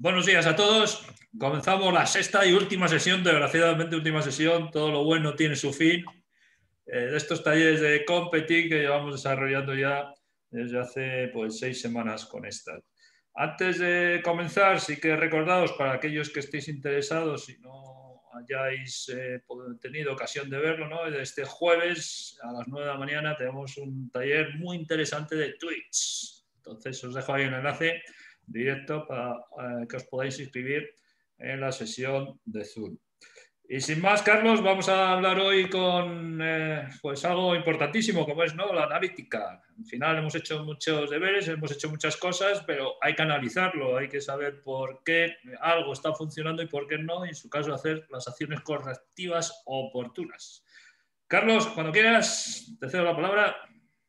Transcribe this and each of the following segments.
Buenos días a todos. Comenzamos la sexta y última sesión, desgraciadamente última sesión. Todo lo bueno tiene su fin. Eh, de estos talleres de Competing que llevamos desarrollando ya desde hace pues, seis semanas con estas. Antes de comenzar, sí que recordados para aquellos que estéis interesados y no hayáis eh, tenido ocasión de verlo, ¿no? este jueves a las 9 de la mañana tenemos un taller muy interesante de Twitch. Entonces os dejo ahí un enlace directo para eh, que os podáis inscribir en la sesión de Zoom. Y sin más, Carlos, vamos a hablar hoy con eh, pues algo importantísimo, como es ¿no? la analítica. Al final hemos hecho muchos deberes, hemos hecho muchas cosas, pero hay que analizarlo, hay que saber por qué algo está funcionando y por qué no, y en su caso hacer las acciones correctivas oportunas. Carlos, cuando quieras, te cedo la palabra.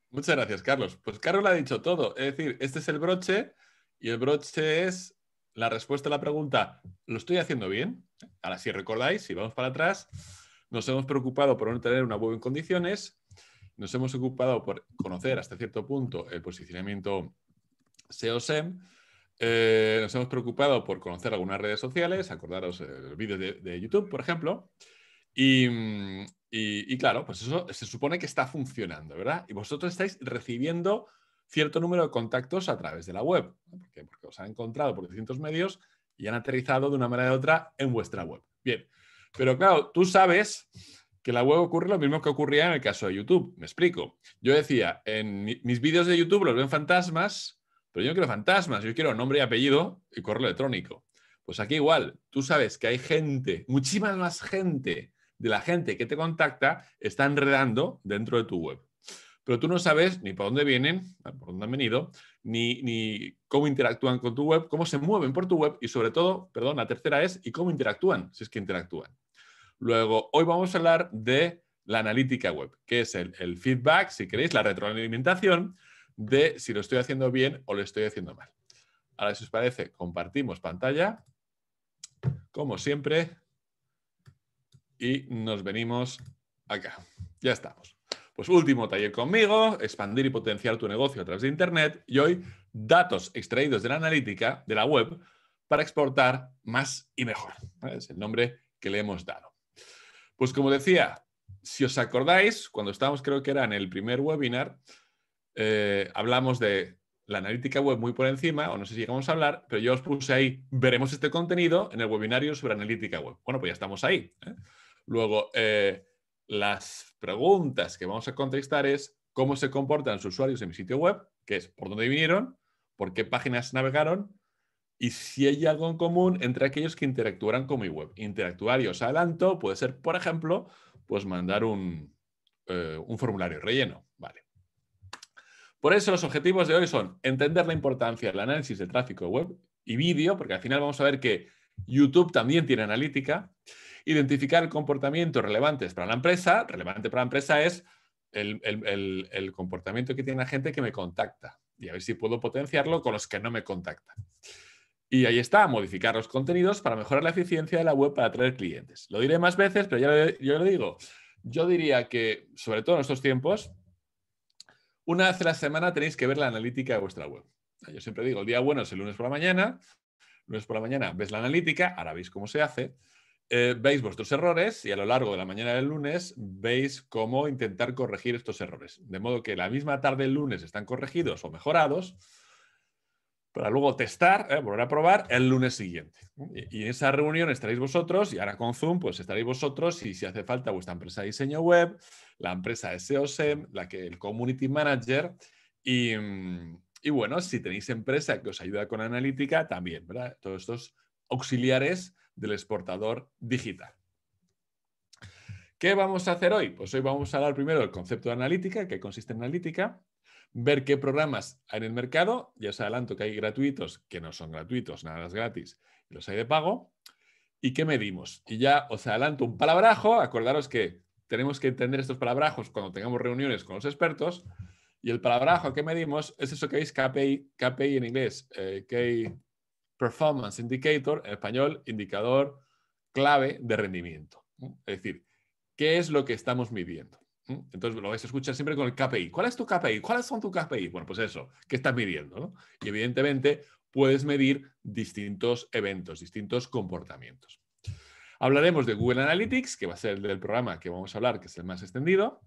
Muchas gracias, Carlos. Pues Carlos ha dicho todo. Es decir, este es el broche y el broche es la respuesta a la pregunta, ¿lo estoy haciendo bien? Ahora, si recordáis, si vamos para atrás, nos hemos preocupado por no tener una web en condiciones, nos hemos ocupado por conocer hasta cierto punto el posicionamiento SEO-SEM, eh, nos hemos preocupado por conocer algunas redes sociales, acordaros eh, los vídeos de, YouTube, por ejemplo, mm, y, y, claro, pues eso se supone que está funcionando, ¿verdad? Y vosotros estáis recibiendo cierto número de contactos a través de la web, porque, porque os han encontrado por distintos medios y han aterrizado de una manera u otra en vuestra web. Bien, pero claro, tú sabes que la web ocurre lo mismo que ocurría en el caso de YouTube. Me explico. Yo decía, en mis vídeos de YouTube los ven fantasmas, pero yo no quiero fantasmas, yo quiero nombre y apellido y correo electrónico. Pues aquí igual, tú sabes que hay gente, muchísima más gente de la gente que te contacta está enredando dentro de tu web pero tú no sabes ni por dónde vienen, ah, por dónde han venido, ni, cómo interactúan con tu web, cómo se mueven por tu web y sobre todo, perdón, la tercera es y cómo interactúan, si es que interactúan. Luego, hoy vamos a hablar de la analítica web, que es el, el feedback, si queréis, la retroalimentación de si lo estoy haciendo bien o lo estoy haciendo mal. Ahora, si os parece, compartimos pantalla, como siempre, y nos venimos acá. Ya estamos. Pues último taller conmigo, expandir y potenciar tu negocio a través de Internet y hoy datos extraídos de la analítica, de la web, para exportar más y mejor. Es el nombre que le hemos dado. Pues como decía, si os acordáis, cuando estábamos, creo que era en el primer webinar, eh, hablamos de la analítica web muy por encima, o no sé si llegamos a hablar, pero yo os puse ahí, veremos este contenido en el webinario sobre analítica web. Bueno, pues ya estamos ahí. ¿eh? Luego, eh, las preguntas que vamos a contestar es cómo se comportan los usuarios en mi sitio web, que es por dónde vinieron, por qué páginas navegaron y si hay algo en común entre aquellos que interactuarán con mi web. Interactuar y os adelanto puede ser, por ejemplo, pues mandar eh, un, formulario relleno. Vale. Por eso los objetivos de hoy son entender la importancia del análisis de tráfico web y vídeo, porque al final vamos a ver que YouTube también tiene analítica identificar comportamientos relevantes para la empresa. Relevante para la empresa es el, comportamiento que tiene la gente que me contacta y a ver si puedo potenciarlo con los que no me contactan. Y ahí está, modificar los contenidos para mejorar la eficiencia de la web para atraer clientes. Lo diré más veces, pero ya yo lo digo. Yo diría que, sobre todo en estos tiempos, una vez a la semana tenéis que ver la analítica de vuestra web. Yo siempre digo, el día bueno es el lunes por la mañana, lunes por la mañana ves la analítica, ahora veis cómo se hace, eh, veis vuestros errores y a lo largo de la mañana del lunes veis cómo intentar corregir estos errores. De modo que la misma tarde del lunes están corregidos o mejorados para luego testar, eh, volver a probar el lunes siguiente. Y, en esa reunión estaréis vosotros, y ahora con Zoom, pues estaréis vosotros, y si hace falta vuestra empresa de diseño web, la empresa de SEOSEM, la que, el community manager, y, y, bueno, si tenéis empresa que os ayuda con analítica, también, ¿verdad? Todos estos auxiliares del exportador digital. ¿Qué vamos a hacer hoy? Pues hoy vamos a hablar primero del concepto de analítica, que consiste en analítica, ver qué programas hay en el mercado, ya os adelanto que hay gratuitos, que no son gratuitos, nada más gratis, los hay de pago, y qué medimos. Y ya os adelanto un palabrajo, acordaros que tenemos que entender estos palabrajos cuando tengamos reuniones con los expertos, y el palabrajo que medimos es eso que veis KPI, KPI en inglés, eh, Performance Indicator, en español, indicador clave de rendimiento. Es decir, ¿qué es lo que estamos midiendo? ¿Mm? Entonces lo vais a escuchar siempre con el KPI. ¿Cuál es tu KPI? ¿Cuáles son tus KPI? Bueno, pues eso, ¿qué estás midiendo? Y evidentemente puedes medir distintos eventos, distintos comportamientos. Hablaremos de Google Analytics, que va a ser el del programa que vamos a hablar, que es el más extendido,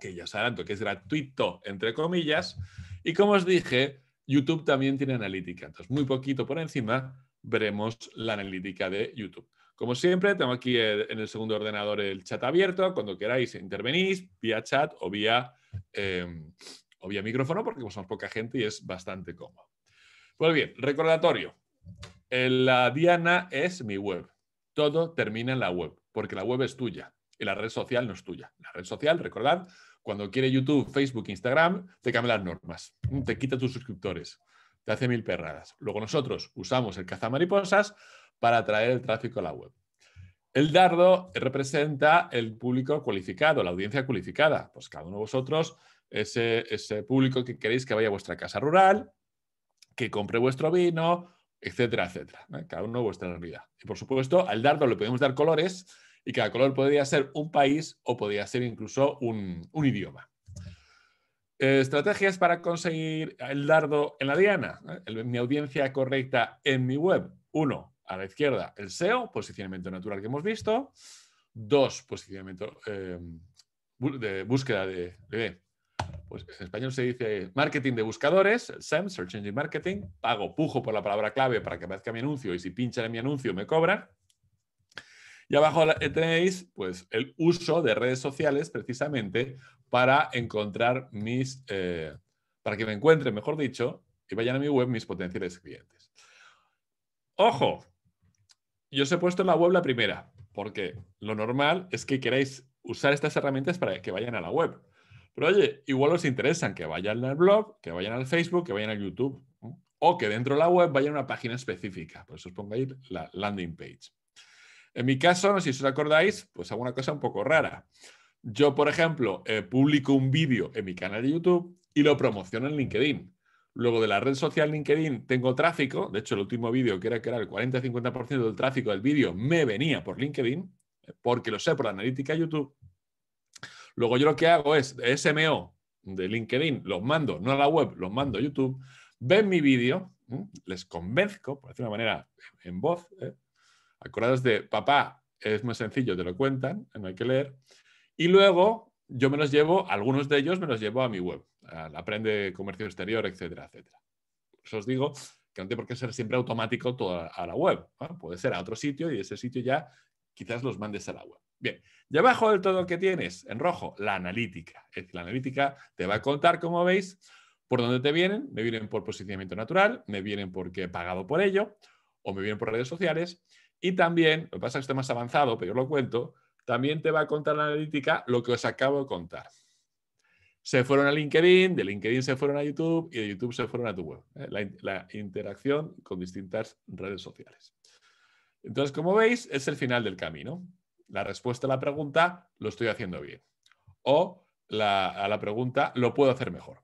que ya os adelanto que es gratuito, entre comillas. Y como os dije, YouTube también tiene analítica, entonces muy poquito por encima veremos la analítica de YouTube. Como siempre, tengo aquí en el segundo ordenador el chat abierto. Cuando queráis, intervenís vía chat o vía, em, o vía micrófono, porque somos poca gente y es bastante cómodo. Pues bien, recordatorio. La diana es mi web. Todo termina en la web, porque la web es tuya y la red social no es tuya. La red social, recordad, cuando quiere YouTube, Facebook, Instagram, te cambia las normas, mm, te quita tus suscriptores, te hace mil perradas. Luego nosotros usamos el cazamariposas para atraer el tráfico a la web. El dardo representa el público cualificado, la audiencia cualificada. Pues cada uno de vosotros, ese, público que queréis que vaya a vuestra casa rural, que compre vuestro vino, etcétera, etcétera. Cada uno vuestra realidad. Y por supuesto, al dardo le podemos dar colores y cada color podría ser un país o podría ser incluso un, idioma. Estrategias para conseguir el dardo en la diana. ¿eh? mi audiencia correcta en mi web. Uno, a la izquierda, el SEO, posicionamiento natural que hemos visto. Dos, posicionamiento em, de búsqueda de, pues en español se dice marketing de buscadores, SEM, Search Engine Marketing, pago pujo por la palabra clave para que aparezca mi anuncio y si pinchan en mi anuncio me cobran. Y abajo eh, tenéis pues, el uso de redes sociales precisamente para encontrar mis, eh, para que me encuentren, mejor dicho, y vayan a mi web mis potenciales clientes. Ojo, yo os he puesto en la web la primera, porque lo normal es que queráis usar estas herramientas para que vayan a la web. Pero oye, igual os interesan que vayan al blog, que vayan al Facebook, que vayan al YouTube, o que dentro de la web vayan a una página específica. Por eso os pongo ahí la landing page. En mi caso, no sé si os acordáis, pues hago una cosa un poco rara. Yo, por ejemplo, eh, publico un vídeo en mi canal de YouTube y lo promociono en LinkedIn. Luego de la red social LinkedIn tengo tráfico. De hecho, el último vídeo, que era que era el 40-50% del tráfico del vídeo, me venía por LinkedIn, porque lo sé por la analítica de YouTube. Luego yo lo que hago es SMO de LinkedIn, los mando, no a la web, los mando a YouTube, ven mi vídeo, les convenzco, por de una manera, en voz, ¿eh? Acordaros de, papá, es muy sencillo, te lo cuentan, no hay que leer. Y luego yo me los llevo, algunos de ellos me los llevo a mi web, al Aprende Comercio Exterior, etcétera, etcétera. Eso pues os digo que no tiene por qué ser siempre automático todo a la web. Puede ser a otro sitio y ese sitio ya quizás los mandes a la web. Bien, y abajo del todo que tienes, en rojo, la analítica. Es decir, la analítica te va a contar, como veis, por dónde te vienen. Me vienen por posicionamiento natural, me vienen porque he pagado por ello, o me vienen por redes sociales, y también, lo que pasa es que esté más avanzado, pero yo lo cuento, también te va a contar la analítica lo que os acabo de contar. Se fueron a LinkedIn, de LinkedIn se fueron a YouTube y de YouTube se fueron a tu web. ¿eh? La, interacción con distintas redes sociales. Entonces, como veis, es el final del camino. La respuesta a la pregunta, lo estoy haciendo bien. O a la pregunta, lo puedo hacer mejor.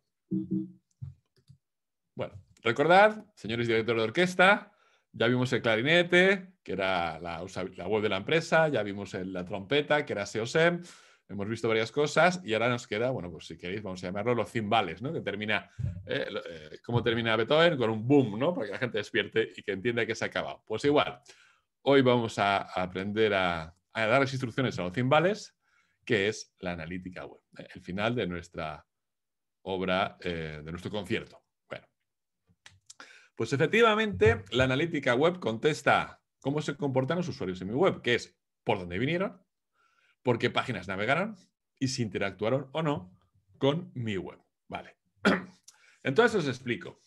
Bueno, recordad, señores directores de orquesta, ya vimos el clarinete, que era la, web de la empresa, ya vimos la trompeta, que era SEOSEM, hemos visto varias cosas y ahora nos queda, bueno, pues si queréis, vamos a llamarlo los cimbales, ¿no? Que termina, eh, eh, ¿cómo termina Beethoven? Con un boom, ¿no? Para que la gente despierte y que entienda que se ha acabado. Pues igual, hoy vamos a, aprender a, dar las instrucciones a los cimbales, que es la analítica web, ¿eh? el final de nuestra obra, de nuestro concierto. Bueno, pues efectivamente, la analítica web contesta cómo se comportan los usuarios en mi web, que es por dónde vinieron, por qué páginas navegaron y si interactuaron o no con mi web. Vale. Entonces os explico.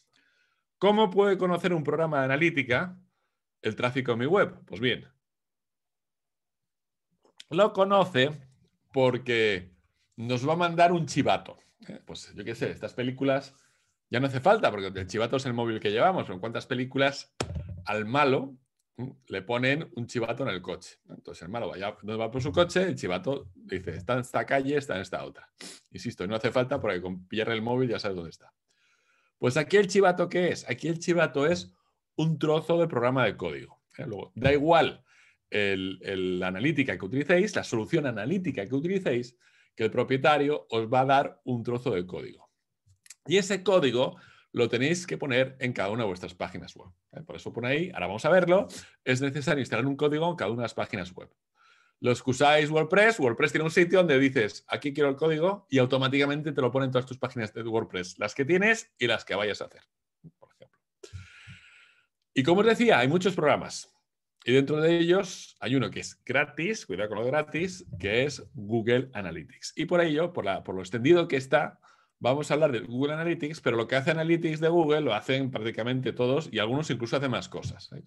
¿Cómo puede conocer un programa de analítica el tráfico en mi web? Pues bien, lo conoce porque nos va a mandar un chivato. Eh, pues yo qué sé, estas películas ya no hace falta, porque el chivato es el móvil que llevamos, cuántas películas al malo le ponen un chivato en el coche. Entonces el malo vaya, va por su coche, el chivato dice, está en esta calle, está en esta otra. Insisto, no hace falta porque con pierde el móvil ya sabes dónde está. Pues aquí el chivato, ¿qué es? Aquí el chivato es un trozo de programa de código. ¿eh? da igual la analítica que utilicéis, la solución analítica que utilicéis, que el propietario os va a dar un trozo de código. Y ese código lo tenéis que poner en cada una de vuestras páginas web. Por eso pone ahí, ahora vamos a verlo, es necesario instalar un código en cada una de las páginas web. Los que usáis WordPress, WordPress tiene un sitio donde dices, aquí quiero el código y automáticamente te lo ponen todas tus páginas de WordPress, las que tienes y las que vayas a hacer, por ejemplo. Y como os decía, hay muchos programas. Y dentro de ellos hay uno que es gratis, cuidado con lo gratis, que es Google Analytics. Y por ello, por lo extendido que está, vamos a hablar de Google Analytics, pero lo que hace Analytics de Google lo hacen prácticamente todos y algunos incluso hacen más cosas. ¿eh?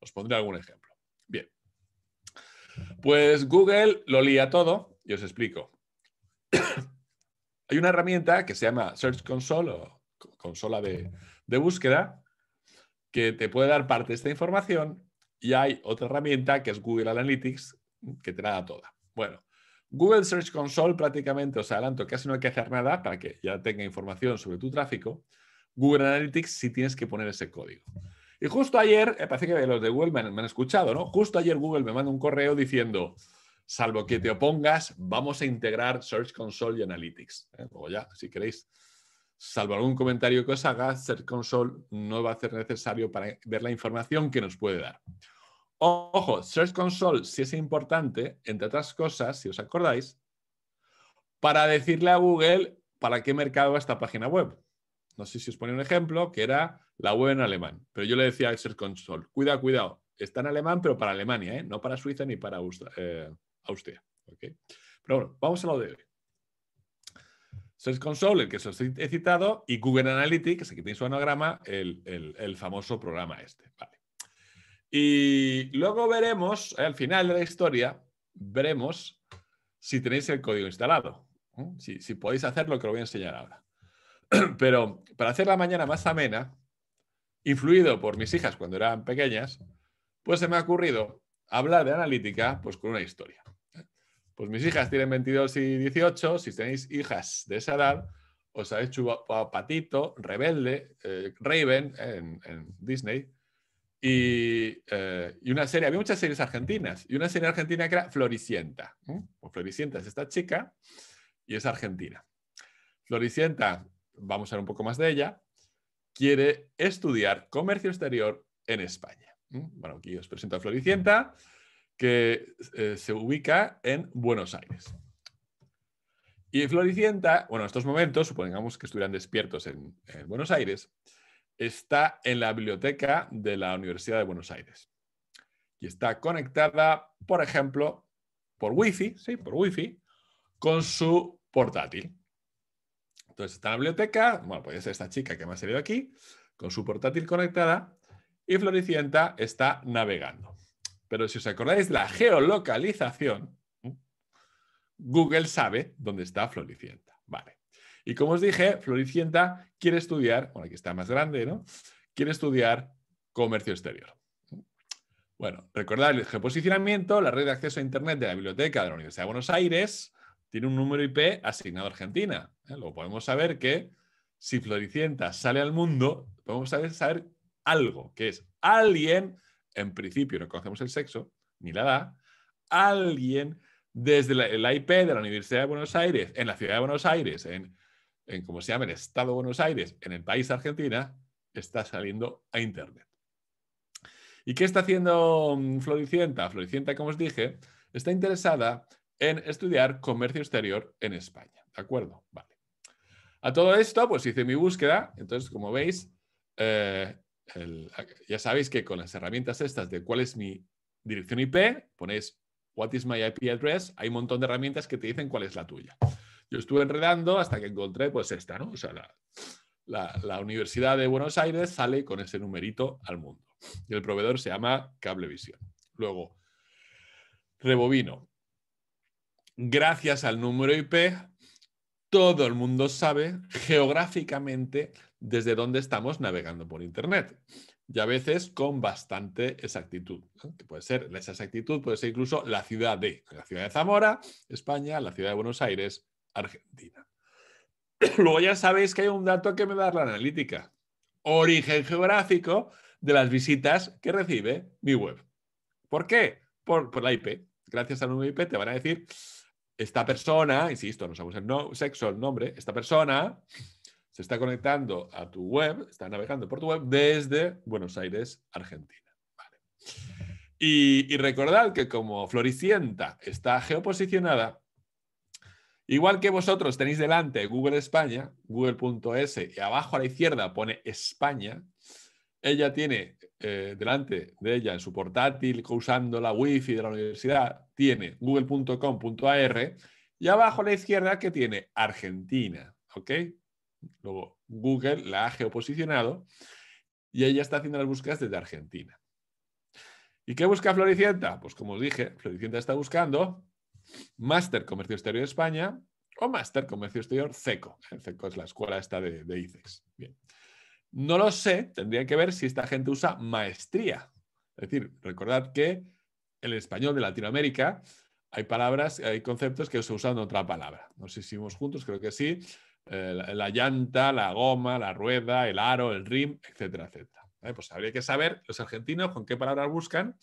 os pondré algún ejemplo. Bien. Pues Google lo lía todo y os explico. Hay una herramienta que se llama Search Console o consola de, de búsqueda que te puede dar parte de esta información y hay otra herramienta que es Google Analytics que te la da toda. Bueno, Google Search Console prácticamente, os adelanto, casi no hay que hacer nada para que ya tenga información sobre tu tráfico. Google Analytics sí tienes que poner ese código. Y justo ayer, eh, parece que los de Google me han, escuchado, ¿no? Justo ayer Google me manda un correo diciendo, salvo que te opongas, vamos a integrar Search Console y Analytics. ¿eh? O ya, si queréis, salvo algún comentario que os haga, Search Console no va a ser necesario para ver la información que nos puede dar. Ojo, Search Console sí es importante, entre otras cosas, si os acordáis, para decirle a Google para qué mercado va esta página web. No sé si os pone un ejemplo, que era la web en alemán, pero yo le decía a Search Console, cuidado, cuidado, está en alemán, pero para Alemania, ¿eh? no para Suiza ni para eh, Austria. Pero bueno, vamos a lo de hoy. Search Console, el que os he citado, y Google Analytics, aquí tiene su anagrama, el, el famoso programa este. Vale. Y luego veremos, al final de la historia, veremos si tenéis el código instalado. Si, si podéis hacerlo, que lo voy a enseñar ahora. Pero para hacer la mañana más amena, influido por mis hijas cuando eran pequeñas, pues se me ha ocurrido hablar de analítica pues con una historia. Pues mis hijas tienen 22 y 18, si tenéis hijas de esa edad, os habéis hecho Patito, Rebelde, eh, Raven en Disney, eh, y, una serie, había muchas series argentinas, y una serie argentina que era Floricienta. Floricienta es esta chica y es argentina. Floricienta, vamos a ver un poco más de ella, quiere estudiar comercio exterior en España. Bueno, aquí os presento a Floricienta, que eh, se ubica en Buenos Aires. Y Floricienta, bueno, en estos momentos, supongamos que estuvieran despiertos en Buenos Aires, está en la biblioteca de la Universidad de Buenos Aires y está conectada, por ejemplo, por Wi-Fi, sí, por con su portátil. Entonces está en la biblioteca, bueno, puede ser esta chica que me ha salido aquí, con su portátil conectada, y Floricienta está navegando. Pero si os acordáis la geolocalización, Google sabe dónde está Floricienta. Vale. Y como os dije, Floricienta quiere estudiar, bueno, aquí está más grande, ¿no? Quiere estudiar comercio exterior. Bueno, recordad el geoposicionamiento, la red de acceso a Internet de la Biblioteca de la Universidad de Buenos Aires tiene un número IP asignado a Argentina. ¿eh? Luego podemos saber que si Floricienta sale al mundo, podemos saber, algo, que es alguien, en principio no conocemos el sexo ni la edad, alguien desde el IP de la Universidad de Buenos Aires, en la ciudad de Buenos Aires, en en cómo se llama el Estado de Buenos Aires, en el país Argentina, está saliendo a Internet. ¿Y qué está haciendo mm, Floricienta? Floricienta, como os dije, está interesada en estudiar comercio exterior en España. ¿De acuerdo? Vale. A todo esto, pues hice mi búsqueda. Entonces, como veis, eh, ya sabéis que con las herramientas estas de cuál es mi dirección IP, ponéis what is my IP address, hay un montón de herramientas que te dicen cuál es la tuya yo estuve enredando hasta que encontré pues esta, ¿no? O sea, la, Universidad de Buenos Aires sale con ese numerito al mundo. Y el proveedor se llama Cablevisión. Luego, Rebovino. Gracias al número IP, todo el mundo sabe geográficamente desde dónde estamos navegando por Internet. Y a veces con bastante exactitud. Que puede ser, esa exactitud puede ser incluso la ciudad de, la ciudad de Zamora, España, la ciudad de Buenos Aires, Argentina. Luego ya sabéis que hay un dato que me da la analítica. Origen geográfico de las visitas que recibe mi web. ¿Por qué? Por, la IP. Gracias al la IP te van a decir, esta persona, insisto, no sabemos el no, sexo, el nombre, esta persona se está conectando a tu web, está navegando por tu web desde Buenos Aires, Argentina. Y, y recordad que como Floricienta está geoposicionada, Igual que vosotros tenéis delante Google España, google.es, y abajo a la izquierda pone España, ella tiene eh, delante de ella en su portátil, usando la wifi de la universidad, tiene google.com.ar y abajo a la izquierda que tiene Argentina, ¿ok? Luego Google la ha geoposicionado y ella está haciendo las búsquedas desde Argentina. ¿Y qué busca Floricienta? Pues como os dije, Floricienta está buscando Máster Comercio Exterior España o Máster Comercio Exterior CECO. CECO es la escuela esta de, ICEX. Bien. No lo sé, tendría que ver si esta gente usa maestría. Es decir, recordad que en el español de Latinoamérica hay palabras, hay conceptos que se usan en otra palabra. No sé si vimos juntos, creo que sí. Eh, la, llanta, la goma, la rueda, el aro, el rim, etcétera, etcétera. Pues habría que saber los argentinos con qué palabras buscan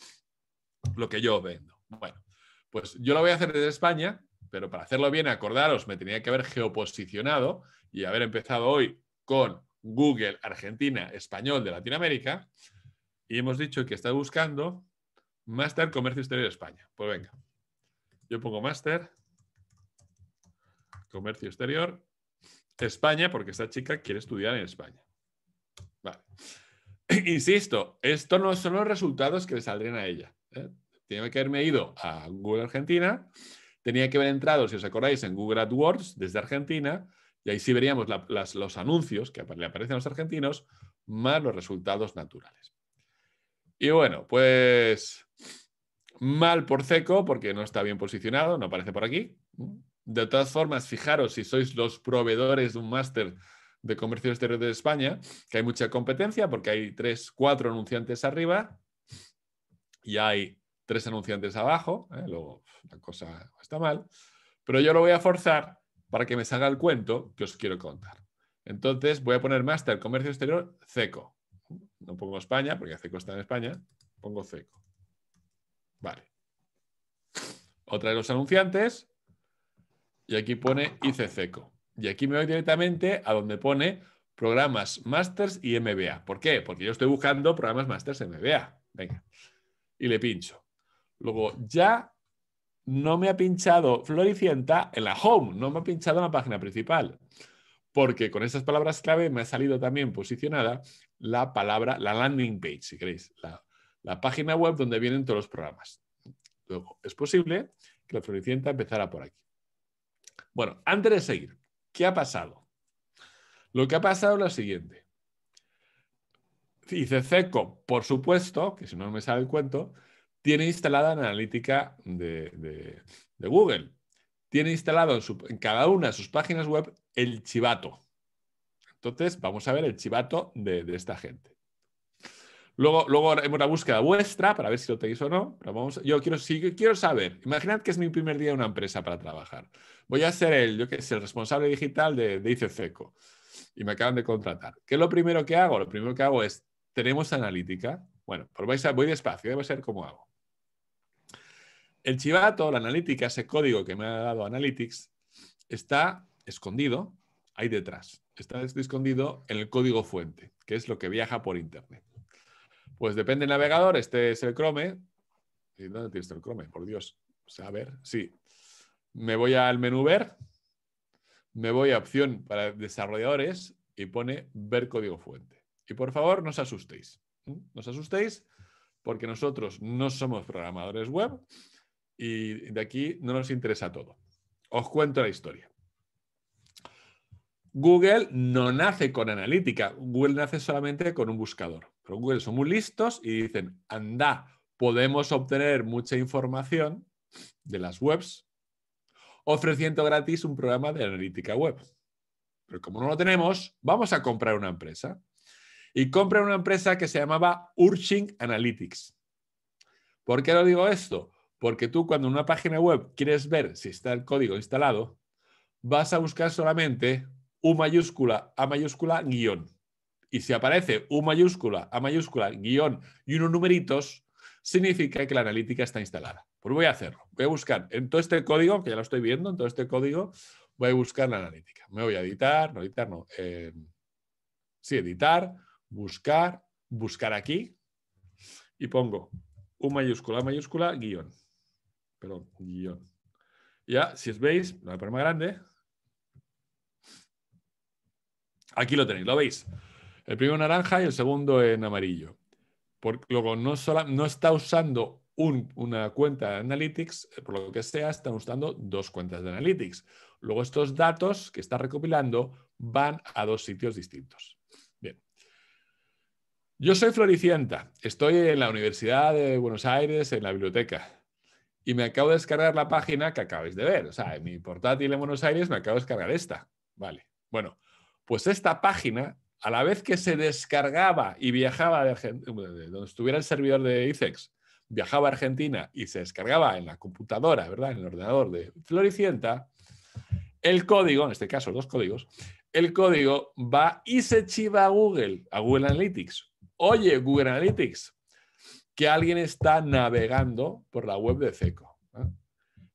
lo que yo vendo. Bueno, pues yo lo voy a hacer desde España, pero para hacerlo bien, acordaros, me tenía que haber geoposicionado y haber empezado hoy con Google Argentina Español de Latinoamérica y hemos dicho que está buscando Máster Comercio Exterior España. Pues venga, yo pongo Máster Comercio Exterior España porque esta chica quiere estudiar en España. Vale. Insisto, estos no son los resultados que le saldrían a ella. ¿eh? Tenía que haberme ido a Google Argentina, tenía que haber entrado, si os acordáis, en Google AdWords desde Argentina, y ahí sí veríamos los anuncios que le aparecen a los argentinos, más los resultados naturales. Y bueno, pues mal por seco, porque no está bien posicionado, no aparece por aquí. De todas formas, fijaros si sois los proveedores de un máster de comercio exterior de España, que hay mucha competencia porque hay tres, cuatro anunciantes arriba y hay tres anunciantes abajo, ¿eh? luego la cosa está mal, pero yo lo voy a forzar para que me salga el cuento que os quiero contar. Entonces voy a poner Master comercio exterior CECO. No pongo España, porque CECO está en España, pongo CECO. Vale. Otra de los anunciantes, y aquí pone CeCo Y aquí me voy directamente a donde pone programas Masters y MBA. ¿Por qué? Porque yo estoy buscando programas Masters MBA. Venga. Y le pincho. Luego, ya no me ha pinchado Floricienta en la home, no me ha pinchado en la página principal, porque con esas palabras clave me ha salido también posicionada la palabra, la landing page, si queréis, la, página web donde vienen todos los programas. Luego, es posible que la Floricienta empezara por aquí. Bueno, antes de seguir, ¿qué ha pasado? Lo que ha pasado es lo siguiente. Dice CECO, por supuesto, que si no me sale el cuento, tiene instalada la analítica de, Google. Tiene instalado en, cada una de sus páginas web el chivato. Entonces, vamos a ver el chivato de, esta gente. Luego, luego haremos una búsqueda vuestra para ver si lo tenéis o no. yo quiero, quiero saber, imaginad que es mi primer día en una empresa para trabajar. Voy a ser el, responsable digital de, de y me acaban de contratar. ¿Qué es lo primero que hago? Lo primero que hago es, ¿tenemos analítica? Bueno, pues vais a, voy despacio, debo ¿eh? ser cómo hago. El chivato, la analítica, ese código que me ha dado Analytics, está escondido ahí detrás. Está escondido en el código fuente, que es lo que viaja por Internet. Pues depende del navegador, este es el Chrome. dónde tienes el Chrome? Por Dios. a ver, sí. Me voy al menú ver, me voy a opción para desarrolladores y pone ver código fuente. Y por favor, no os asustéis. No os asustéis porque nosotros no somos programadores web, y de aquí no nos interesa todo. Os cuento la historia. Google no nace con analítica, Google nace solamente con un buscador. Pero Google son muy listos y dicen, anda, podemos obtener mucha información de las webs ofreciendo gratis un programa de analítica web. Pero como no lo tenemos, vamos a comprar una empresa. Y compra una empresa que se llamaba Urching Analytics. ¿Por qué lo digo esto? Porque tú cuando en una página web quieres ver si está el código instalado, vas a buscar solamente U mayúscula, A mayúscula, guión. Y si aparece U mayúscula, A mayúscula, guión y unos numeritos, significa que la analítica está instalada. Pues voy a hacerlo. Voy a buscar en todo este código, que ya lo estoy viendo, en todo este código, voy a buscar la analítica. Me voy a editar, no editar, no. Em, sí, editar, buscar, buscar aquí. Y pongo U mayúscula, A mayúscula, guión perdón, guión. Ya, si os veis, no hay problema grande. Aquí lo tenéis, lo veis. El primero en naranja y el segundo en amarillo. luego no, no está usando una cuenta de Analytics, eh, por lo que sea, están usando dos cuentas de Analytics. Luego estos datos que está recopilando van a dos sitios distintos. Bien. Yo soy Floricienta. Estoy en la Universidad de Buenos Aires, en la biblioteca y me acabo de descargar la página que acabáis de ver. O sea, en mi portátil en Buenos Aires me acabo de descargar esta. Vale. Bueno, pues esta página, a la vez que se descargaba y viajaba de, donde estuviera el servidor de ICEX, viajaba a Argentina y se descargaba en la computadora, ¿verdad? En el ordenador de Floricienta, el código, en este caso los códigos, el código va y se chiva a Google, a Google Analytics. Oye, Google Analytics, que alguien está navegando por la web de CECO.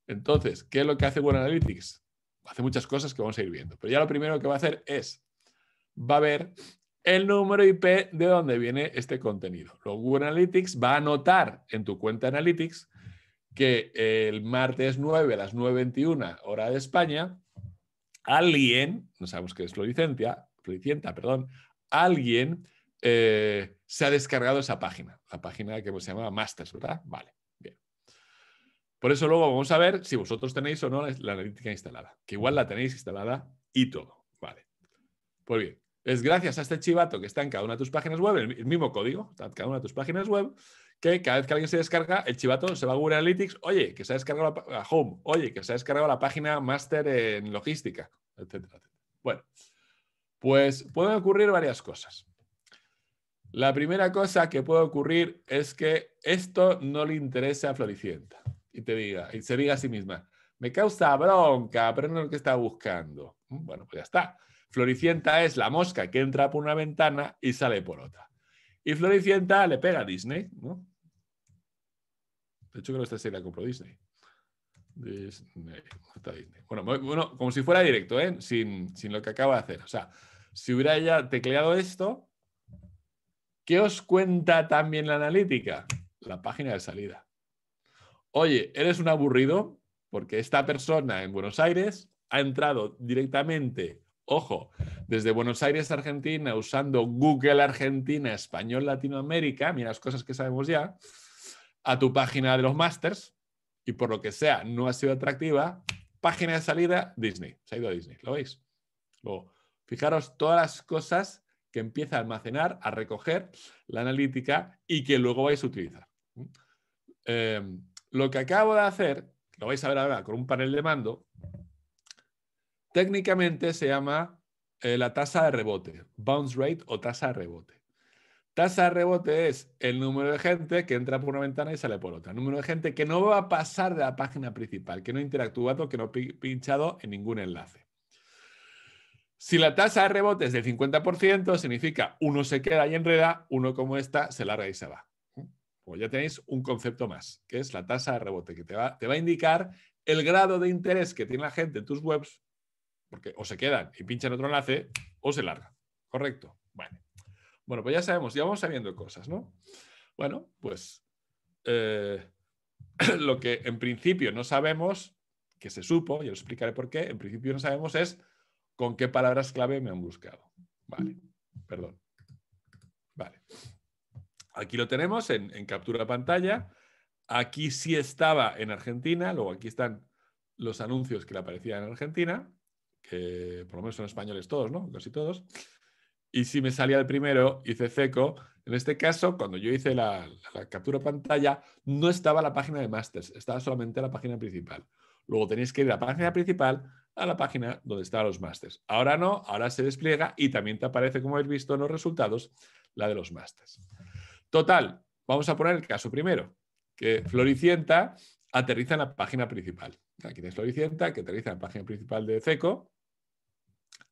Entonces, ¿qué es lo que hace Google Analytics? Hace muchas cosas que vamos a ir viendo, pero ya lo primero que va a hacer es, va a ver el número IP de dónde viene este contenido. Luego Google Analytics va a anotar en tu cuenta Analytics que el martes 9 a las 9.21 hora de España, alguien, no sabemos qué es floricienta, floricienta, perdón, alguien eh, se ha descargado esa página, la página que se llama Masters, ¿verdad? Vale, bien. Por eso luego vamos a ver si vosotros tenéis o no la analítica instalada, que igual la tenéis instalada y todo, ¿vale? Pues bien, es gracias a este chivato que está en cada una de tus páginas web, el mismo código, en cada una de tus páginas web, que cada vez que alguien se descarga, el chivato se va a Google Analytics, oye, que se ha descargado la Home, oye, que se ha descargado la página Master en Logística, etcétera, etcétera. Bueno, pues pueden ocurrir varias cosas. La primera cosa que puede ocurrir es que esto no le interese a Floricienta y te diga, y se diga a sí misma, me causa bronca, pero no es lo que está buscando. Mm, bueno, pues ya está. Floricienta es la mosca que entra por una ventana y sale por otra. Y Floricienta le pega a Disney, ¿no? De hecho, creo que esta serie la compró Disney. Disney, Bueno, como si fuera directo, ¿eh? sin, sin lo que acaba de hacer. O sea, si hubiera ya tecleado esto, ¿Qué os cuenta también la analítica? La página de salida. Oye, eres un aburrido porque esta persona en Buenos Aires ha entrado directamente, ojo, desde Buenos Aires, Argentina, usando Google Argentina, Español Latinoamérica, mira las cosas que sabemos ya, a tu página de los masters y por lo que sea no ha sido atractiva, página de salida, Disney. Se ha ido a Disney, ¿lo veis? Luego, fijaros todas las cosas que empieza a almacenar, a recoger la analítica y que luego vais a utilizar. Em, lo que acabo de hacer, lo vais a ver ahora con un panel de mando, técnicamente se llama eh, la tasa de rebote, bounce rate o tasa de rebote. Tasa de rebote es el número de gente que entra por una ventana y sale por otra. El número de gente que no va a pasar de la página principal, que no ha interactuado, que no ha pinchado en ningún enlace. Si la tasa de rebote es del 50%, significa uno se queda y enreda, uno como esta se larga y se va. Pues ya tenéis un concepto más, que es la tasa de rebote, que te va, a indicar el grado de interés que tiene la gente en tus webs, porque o se quedan y pinchan otro enlace o se larga. ¿Correcto? Bueno. Bueno, pues ya sabemos, ya vamos sabiendo cosas, ¿no? Bueno, pues eh, lo que en principio no sabemos, que se supo, y os explicaré por qué, en principio no sabemos es con qué palabras clave me han buscado. Vale, perdón. Vale. Aquí lo tenemos en, captura captura pantalla. Aquí sí estaba en Argentina, luego aquí están los anuncios que le aparecían en Argentina, que por lo menos son españoles todos, ¿no? Casi todos. Y si me salía el primero, hice seco. En este caso, cuando yo hice la, la captura pantalla, no estaba la página de Masters, estaba solamente la página principal. Luego tenéis que ir a la página principal, a la página donde están los másters. Ahora no, ahora se despliega y también te aparece, como habéis visto en los resultados, la de los másters. Total, vamos a poner el caso primero, que Floricienta aterriza en la página principal. Aquí tienes Floricienta, que aterriza en la página principal de CECO.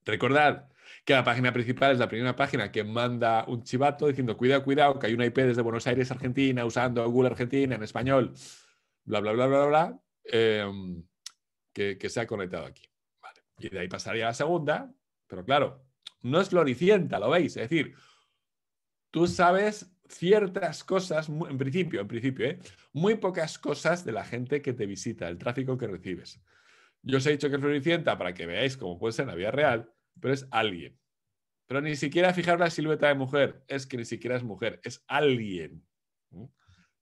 Recordad que la página principal es la primera página que manda un chivato diciendo, cuidado, cuidado, que hay una IP desde Buenos Aires, Argentina, usando Google Argentina en español, bla, bla, bla, bla, bla, em, que se ha conectado aquí. Y de ahí pasaría la segunda, pero claro, no es floricienta, lo veis. Es decir, tú sabes ciertas cosas, en principio, en principio, ¿eh? muy pocas cosas de la gente que te visita, el tráfico que recibes. Yo os he dicho que es floricienta para que veáis cómo puede ser en la vida real, pero es alguien. Pero ni siquiera fijar la silueta de mujer, es que ni siquiera es mujer, es alguien. ¿Mm?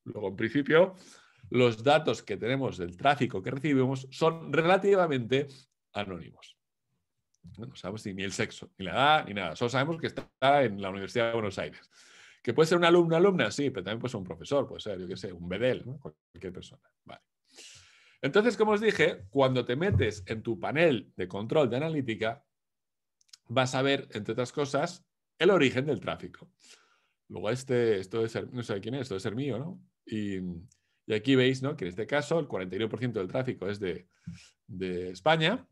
Luego, en principio, los datos que tenemos del tráfico que recibimos son relativamente anónimos. No sabemos ni el sexo, ni la edad, ni nada. Solo sabemos que está en la Universidad de Buenos Aires. Que puede ser un alumno, alumna, sí, pero también puede ser un profesor, puede ser, yo qué sé, un bedel, cualquier persona. Vale. Entonces, como os dije, cuando te metes en tu panel de control de analítica, vas a ver, entre otras cosas, el origen del tráfico. Luego, este, esto de ser, no sé quién es, esto debe ser mío, ¿no? Y, aquí veis ¿no? que en este caso el 41% del tráfico es de, de España,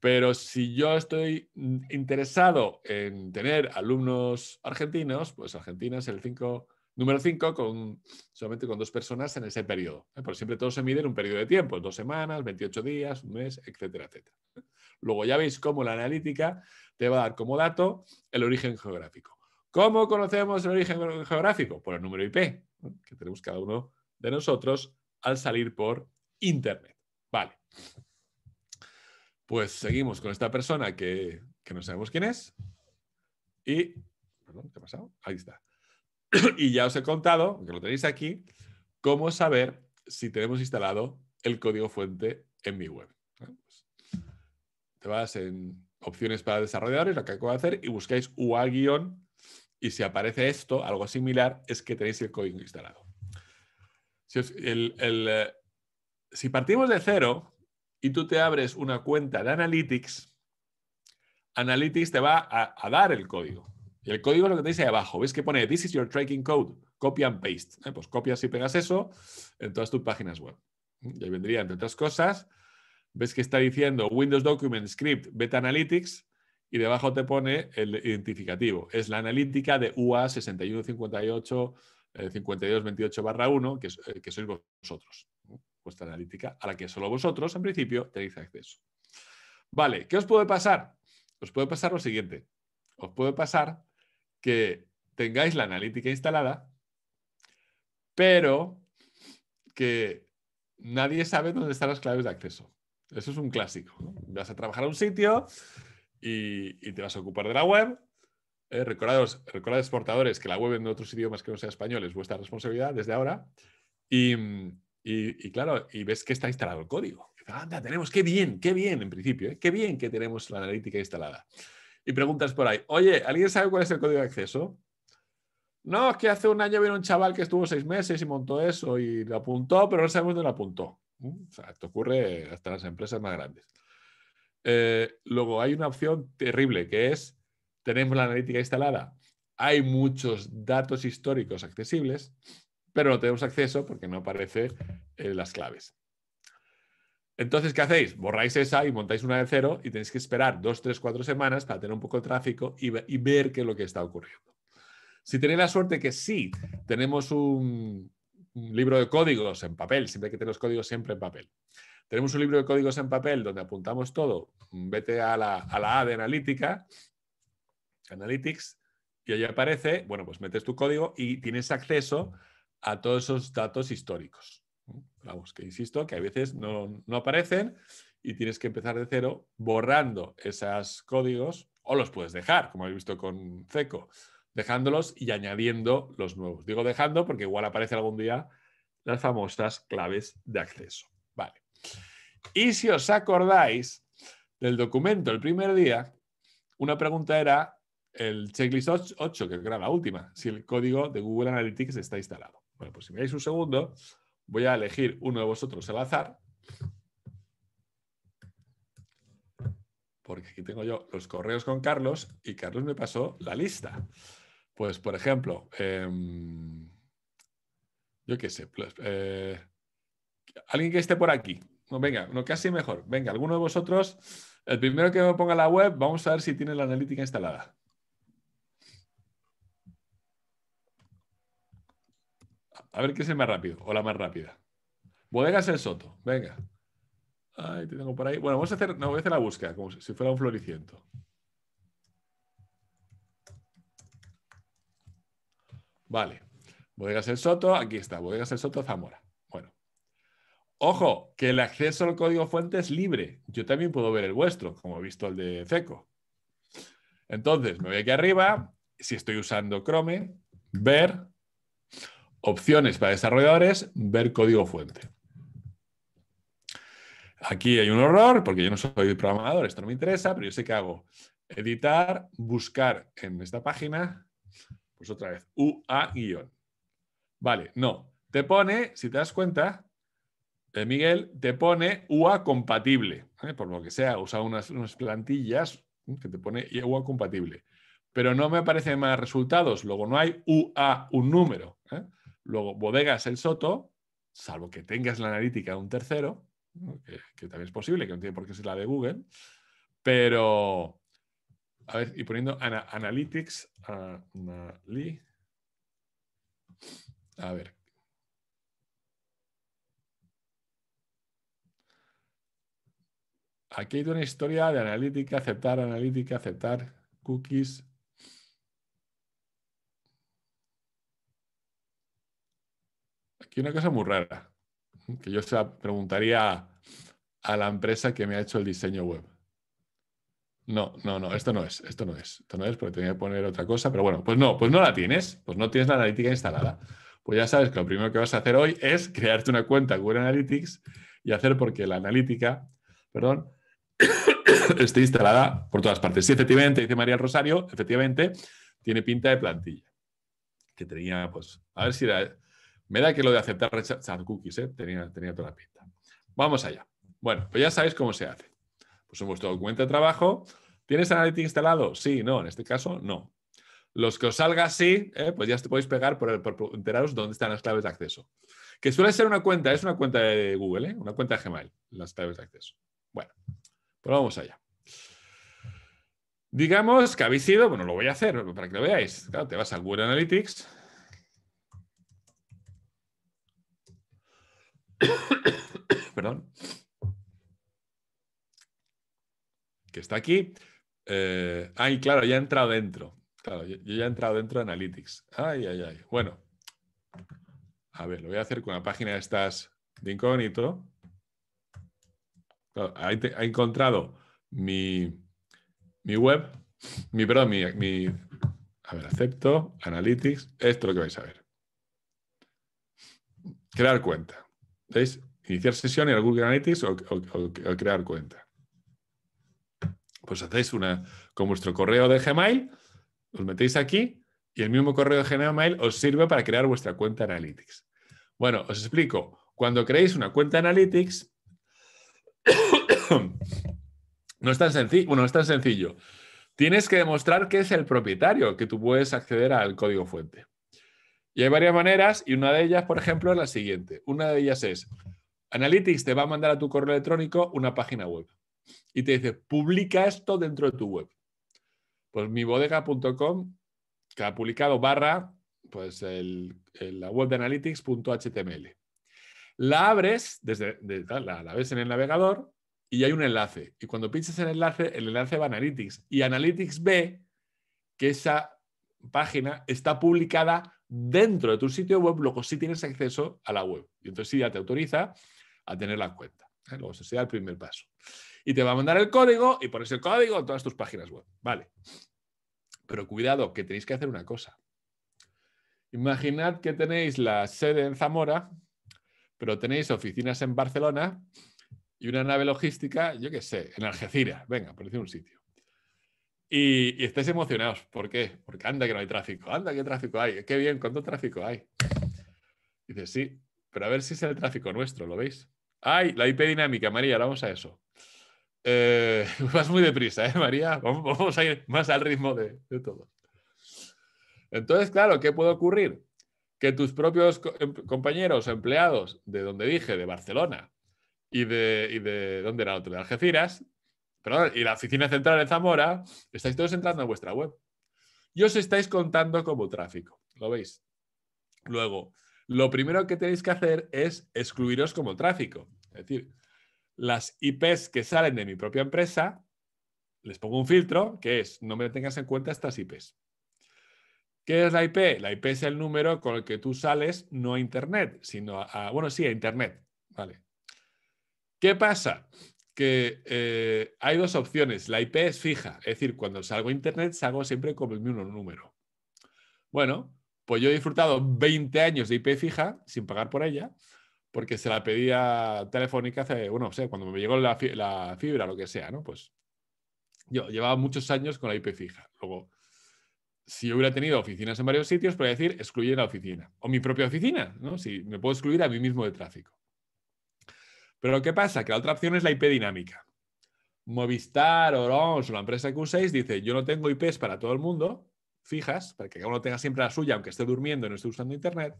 pero si yo estoy interesado en tener alumnos argentinos, pues Argentina es el 5, número 5, con, solamente con dos personas en ese periodo. ¿eh? Por siempre todo se mide en un periodo de tiempo, dos semanas, 28 días, un mes, etcétera, etcétera. Luego ya veis cómo la analítica te va a dar como dato el origen geográfico. ¿Cómo conocemos el origen geográfico? Por el número IP que tenemos cada uno de nosotros al salir por Internet. Vale. Pues seguimos con esta persona que, no sabemos quién es. Y, ¿qué Ahí está. y ya os he contado, que lo tenéis aquí, cómo saber si tenemos instalado el código fuente en mi web. Pues, te vas en opciones para desarrolladores, lo que acabo de hacer, y buscáis UA guión, y si aparece esto, algo similar, es que tenéis el código instalado. si eh, partimos de cero, y tú te abres una cuenta de Analytics, Analytics te va a, dar el código. Y el código es lo que te dice ahí abajo. ¿Ves que pone This is your tracking code? Copy and paste. Eh, pues copias y pegas eso en todas tus páginas web. Y ahí vendría, entre otras cosas, ves que está diciendo Windows Document Script Beta Analytics y debajo te pone el identificativo. Es la analítica de UA 6158 5228 1, que sois vosotros vuestra analítica a la que solo vosotros, en principio, tenéis acceso. Vale, ¿qué os puede pasar? Os puede pasar lo siguiente. Os puede pasar que tengáis la analítica instalada, pero que nadie sabe dónde están las claves de acceso. Eso es un clásico. Vas a trabajar a un sitio y, te vas a ocupar de la web. Eh, recordad, exportadores, que la web en otros idiomas que no sea español es vuestra responsabilidad desde ahora. Y, y, claro, y ves que está instalado el código. Anda, tenemos, qué bien, qué bien en principio, ¿eh? qué bien que tenemos la analítica instalada. Y preguntas por ahí, oye, ¿alguien sabe cuál es el código de acceso? No, es que hace un año vino un chaval que estuvo seis meses y montó eso y lo apuntó, pero no sabemos dónde lo apuntó. Mm, o sea, esto ocurre hasta las empresas más grandes. Eh, luego hay una opción terrible que es, tenemos la analítica instalada, hay muchos datos históricos accesibles, pero no tenemos acceso porque no aparecen eh, las claves. Entonces, ¿qué hacéis? Borráis esa y montáis una de cero y tenéis que esperar dos, tres, cuatro semanas para tener un poco de tráfico y, ver qué es lo que está ocurriendo. Si tenéis la suerte que sí, tenemos un, libro de códigos en papel, siempre hay que tener los códigos siempre en papel. Tenemos un libro de códigos en papel donde apuntamos todo. Vete a la, a de analítica, Analytics, y ahí aparece, bueno, pues metes tu código y tienes acceso a todos esos datos históricos. Vamos, que insisto, que a veces no, aparecen y tienes que empezar de cero borrando esos códigos o los puedes dejar, como habéis visto con Ceco, dejándolos y añadiendo los nuevos. Digo dejando porque igual aparece algún día las famosas claves de acceso. Vale. Y si os acordáis del documento el primer día, una pregunta era el checklist 8, que era la última, si el código de Google Analytics está instalado. Bueno, pues si me dais un segundo, voy a elegir uno de vosotros al azar. Porque aquí tengo yo los correos con Carlos y Carlos me pasó la lista. Pues, por ejemplo, em, yo qué sé, pues, eh, alguien que esté por aquí. No, venga, no, casi mejor. Venga, alguno de vosotros, el primero que me ponga la web, vamos a ver si tiene la analítica instalada. A ver qué es el más rápido o la más rápida. Bodegas El Soto, venga. Ahí te tengo por ahí. Bueno, vamos a hacer, no, voy a hacer la búsqueda, como si fuera un floriciento. Vale. Bodegas El Soto, aquí está. Bodegas El Soto, Zamora. Bueno. Ojo, que el acceso al código fuente es libre. Yo también puedo ver el vuestro, como he visto el de Ceco. Entonces, me voy aquí arriba. Si estoy usando Chrome, ver Opciones para desarrolladores, ver código fuente. Aquí hay un error, porque yo no soy programador, esto no me interesa, pero yo sé que hago editar, buscar en esta página, pues otra vez, UA guión. Vale, no. Te pone, si te das cuenta, eh, Miguel, te pone UA compatible. ¿eh? Por lo que sea, usa unas, unas plantillas ¿eh? que te pone UA compatible. Pero no me aparecen más resultados. Luego no hay UA, un número. ¿eh? Luego, bodegas el Soto, salvo que tengas la analítica de un tercero, que, también es posible, que no tiene por qué ser la de Google, pero, a ver, y poniendo Analytics, a ver. Aquí hay una historia de analítica, aceptar, analítica, aceptar, cookies, Aquí una cosa muy rara, que yo se la preguntaría a la empresa que me ha hecho el diseño web. No, no, no, esto no es, esto no es, esto no es, porque tenía que poner otra cosa, pero bueno, pues no, pues no la tienes, pues no tienes la analítica instalada. Pues ya sabes que lo primero que vas a hacer hoy es crearte una cuenta Google Analytics y hacer porque la analítica, perdón, esté instalada por todas partes. Sí, efectivamente, dice María Rosario, efectivamente, tiene pinta de plantilla. Que tenía, pues, a ver si era me da que lo de aceptar rechazar cookies, ¿eh? tenía, toda la pinta. Vamos allá. Bueno, pues ya sabéis cómo se hace. Pues en vuestro documento de trabajo, ¿tienes Analytics instalado? Sí, no, en este caso no. Los que os salga así, ¿eh? pues ya os podéis pegar por, enteraros dónde están las claves de acceso. Que suele ser una cuenta, es una cuenta de Google, ¿eh? una cuenta de Gmail, las claves de acceso. Bueno, pues vamos allá. Digamos que habéis ido, bueno, lo voy a hacer para que lo veáis. te vas al Google Analytics, perdón, que está aquí. Eh, ay, claro, ya he entrado dentro. Claro, yo, ya he entrado dentro de Analytics. Ay, ay, ay. Bueno, a ver, lo voy a hacer con la página de estas de incógnito. ahí ha encontrado mi, web, mi, perdón, mi, mi, a ver, acepto, Analytics, esto es lo que vais a ver. Crear cuenta es iniciar sesión en Google Analytics o, crear cuenta. Pues hacéis una con vuestro correo de Gmail, os metéis aquí y el mismo correo de Gmail os sirve para crear vuestra cuenta Analytics. Bueno, os explico. Cuando creéis una cuenta Analytics, no es tan sencillo. Bueno, no es tan sencillo. Tienes que demostrar que es el propietario, que tú puedes acceder al código fuente. Y hay varias maneras y una de ellas, por ejemplo, es la siguiente. Una de ellas es, Analytics te va a mandar a tu correo electrónico una página web y te dice, publica esto dentro de tu web. Pues mi bodega.com, que ha publicado barra, pues la web de analytics.html. La abres, desde, la, la ves en el navegador y hay un enlace. Y cuando pinches el enlace, el enlace va a Analytics. Y Analytics ve que esa página está publicada dentro de tu sitio web, luego sí tienes acceso a la web. Y entonces sí ya te autoriza a tener la cuenta. ¿eh? Luego ese sería el primer paso. Y te va a mandar el código y pones el código en todas tus páginas web. Vale. Pero cuidado, que tenéis que hacer una cosa. Imaginad que tenéis la sede en Zamora, pero tenéis oficinas en Barcelona y una nave logística, yo qué sé, en Algeciras. venga, por decir un sitio y, estáis emocionados. ¿Por qué? Porque anda que no hay tráfico, anda que tráfico hay, qué bien, cuánto tráfico hay. dices, sí, pero a ver si es el tráfico nuestro, ¿lo veis? ¡Ay, la IP dinámica, María! vamos a eso. Eh, vas muy deprisa, ¿eh, María? Vamos, a ir más al ritmo de, todo. Entonces, claro, ¿qué puede ocurrir? Que tus propios compañeros em, compañeros, empleados de donde dije, de Barcelona y de, y de ¿dónde era otro? De Algeciras, Perdón, y la oficina central en Zamora, estáis todos entrando a vuestra web. Y os estáis contando como tráfico. ¿Lo veis? Luego, lo primero que tenéis que hacer es excluiros como tráfico. Es decir, las IPs que salen de mi propia empresa, les pongo un filtro que es no me tengas en cuenta estas IPs. ¿Qué es la IP? La IP es el número con el que tú sales no a Internet, sino a, bueno, sí, a Internet. Vale. ¿Qué pasa? que eh, hay dos opciones. La IP es fija, es decir, cuando salgo a Internet salgo siempre con el mismo número. Bueno, pues yo he disfrutado 20 años de IP fija sin pagar por ella, porque se la pedía telefónica hace, bueno, o sea, cuando me llegó la, la fibra, lo que sea, ¿no? Pues yo llevaba muchos años con la IP fija. Luego, si yo hubiera tenido oficinas en varios sitios, podría decir, excluye la oficina. O mi propia oficina, ¿no? Si me puedo excluir a mí mismo de tráfico. Pero ¿qué pasa? Que la otra opción es la IP dinámica. Movistar, Orange o la empresa Q6 dice, yo no tengo IPs para todo el mundo, fijas, para que cada uno tenga siempre la suya, aunque esté durmiendo y no esté usando Internet.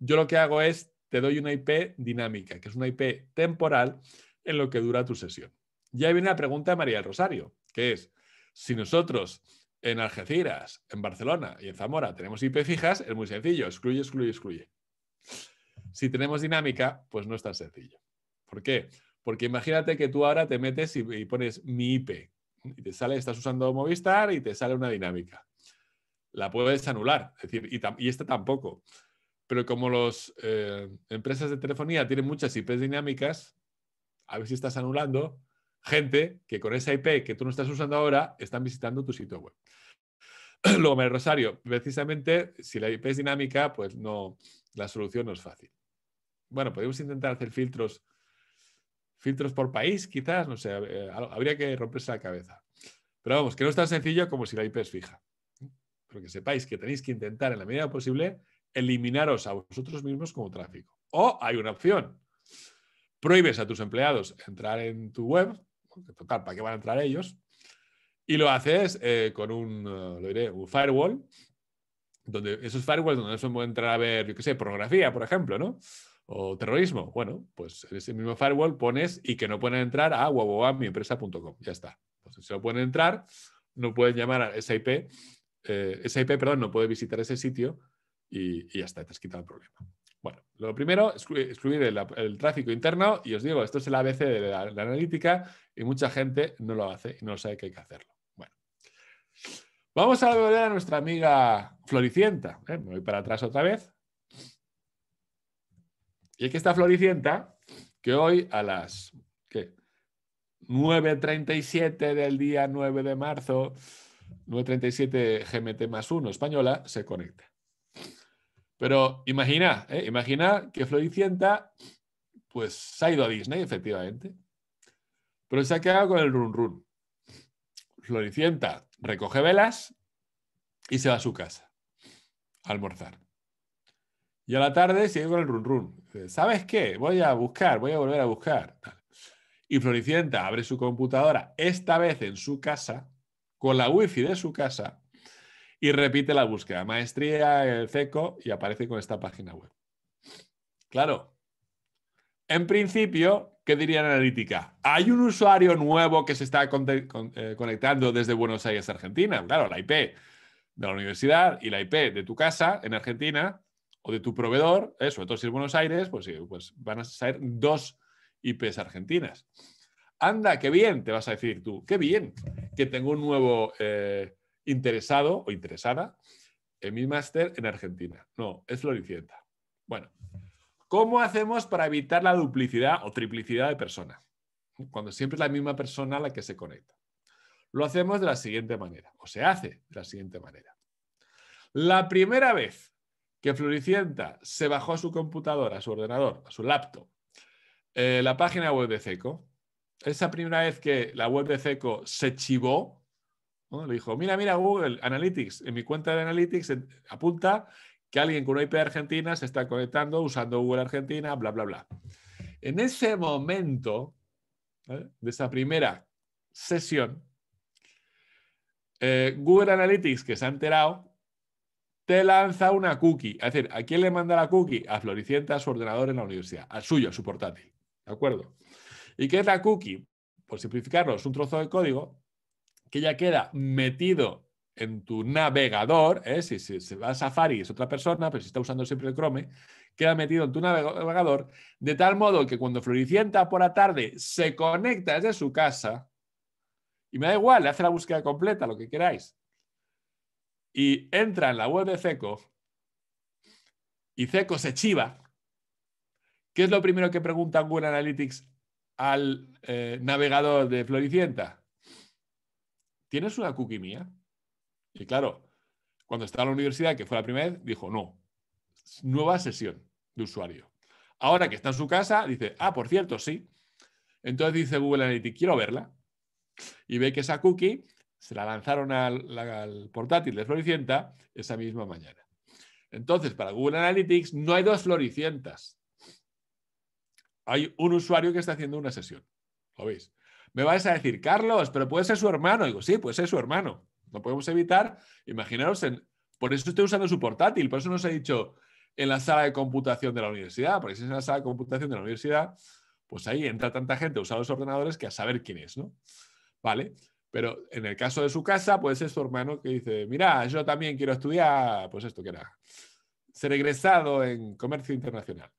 Yo lo que hago es, te doy una IP dinámica, que es una IP temporal en lo que dura tu sesión. Y ahí viene la pregunta de María del Rosario, que es, si nosotros en Algeciras, en Barcelona y en Zamora tenemos IP fijas, es muy sencillo, excluye, excluye, excluye. Si tenemos dinámica, pues no es tan sencillo. ¿Por qué? Porque imagínate que tú ahora te metes y, pones mi IP y te sale, estás usando Movistar y te sale una dinámica. La puedes anular, decir, y, esta tampoco. Pero como las eh, empresas de telefonía tienen muchas IPs dinámicas, a ver si estás anulando gente que con esa IP que tú no estás usando ahora están visitando tu sitio web. Luego, María Rosario, precisamente si la IP es dinámica, pues no, la solución no es fácil. Bueno, podemos intentar hacer filtros filtros por país, quizás, no sé, eh, habría que romperse la cabeza. Pero vamos, que no es tan sencillo como si la IP es fija. ¿eh? Pero que sepáis que tenéis que intentar, en la medida posible, eliminaros a vosotros mismos como tráfico. O hay una opción. Prohíbes a tus empleados entrar en tu web, porque total, ¿para qué van a entrar ellos? Y lo haces eh, con un, un firewall, donde esos firewalls donde no se entrar a ver, yo qué sé, pornografía, por ejemplo, ¿no? o terrorismo. Bueno, pues en ese mismo firewall pones y que no pueden entrar a www.miempresa.com, Ya está. Entonces, si no pueden entrar, no pueden llamar a esa IP, perdón, no puede visitar ese sitio y, ya está, te has quitado el problema. Bueno, lo primero, excluir el, tráfico interno y os digo, esto es el ABC de la, analítica y mucha gente no lo hace y no sabe que hay que hacerlo. Bueno, vamos a volver a nuestra amiga Floricienta. ¿eh? Me voy para atrás otra vez y es que está Floricienta, que hoy a las 9.37 del día 9 de marzo, 9.37 GMT más 1 española, se conecta. Pero imagina, ¿eh? imagina que Floricienta pues ha ido a Disney, efectivamente, pero se ha quedado con el run run. Floricienta recoge velas y se va a su casa a almorzar. Y a la tarde sigue con el run run. ¿Sabes qué? Voy a buscar, voy a volver a buscar. Y Floricienta abre su computadora, esta vez en su casa, con la wifi de su casa, y repite la búsqueda. Maestría, el CECO, y aparece con esta página web. Claro. En principio, ¿qué diría la analítica? Hay un usuario nuevo que se está eh, conectando desde Buenos Aires, Argentina. Claro, la IP de la universidad y la IP de tu casa en Argentina o de tu proveedor, eh, sobre todo si es Buenos Aires, pues, pues, van a ser dos IPs argentinas. Anda, qué bien, te vas a decir tú, qué bien que tengo un nuevo eh, interesado o interesada en mi máster en Argentina. No, es Floricienta. Bueno, ¿cómo hacemos para evitar la duplicidad o triplicidad de persona? Cuando siempre es la misma persona la que se conecta. Lo hacemos de la siguiente manera, o se hace de la siguiente manera. La primera vez que Floricienta se bajó a su computadora, a su ordenador, a su laptop, eh, la página web de Ceco. Esa primera vez que la web de Ceco se chivó, le dijo, mira, mira Google Analytics, en mi cuenta de Analytics apunta que alguien con una IP Argentina se está conectando usando Google Argentina, bla, bla, bla. En ese momento de esa primera sesión, eh, Google Analytics, que se ha enterado, te lanza una cookie. Es decir, ¿a quién le manda la cookie? A Floricienta, a su ordenador en la universidad, A suyo, a su portátil. ¿De acuerdo? ¿Y qué es la cookie? Por simplificarlo, es un trozo de código que ya queda metido en tu navegador, ¿eh? si, se va a Safari es otra persona, pero si está usando siempre el Chrome, queda metido en tu navegador, de tal modo que cuando Floricienta por la tarde se conecta desde su casa, y me da igual, le hace la búsqueda completa, lo que queráis, y entra en la web de Zeco y Zeco se chiva, ¿qué es lo primero que pregunta Google Analytics al eh, navegador de Floricienta? ¿Tienes una cookie mía? Y claro, cuando estaba en la universidad, que fue la primera vez, dijo, no, nueva sesión de usuario. Ahora que está en su casa, dice, ah, por cierto, sí. Entonces dice Google Analytics, quiero verla. Y ve que esa cookie se la lanzaron al, portátil de Floricienta esa misma mañana. Entonces, para Google Analytics no hay dos Floricientas. Hay un usuario que está haciendo una sesión. ¿Lo veis? Me vais a decir, Carlos, pero puede ser su hermano. digo, sí, puede ser su hermano. No podemos evitar, imaginaros, en, por eso estoy usando su portátil, por eso nos ha dicho en la sala de computación de la universidad, porque si es en la sala de computación de la universidad, pues ahí entra tanta gente a usar los ordenadores que a saber quién es, ¿no? Vale. Pero en el caso de su casa, puede ser su hermano que dice, mira, yo también quiero estudiar, pues esto que era, ser egresado en comercio internacional.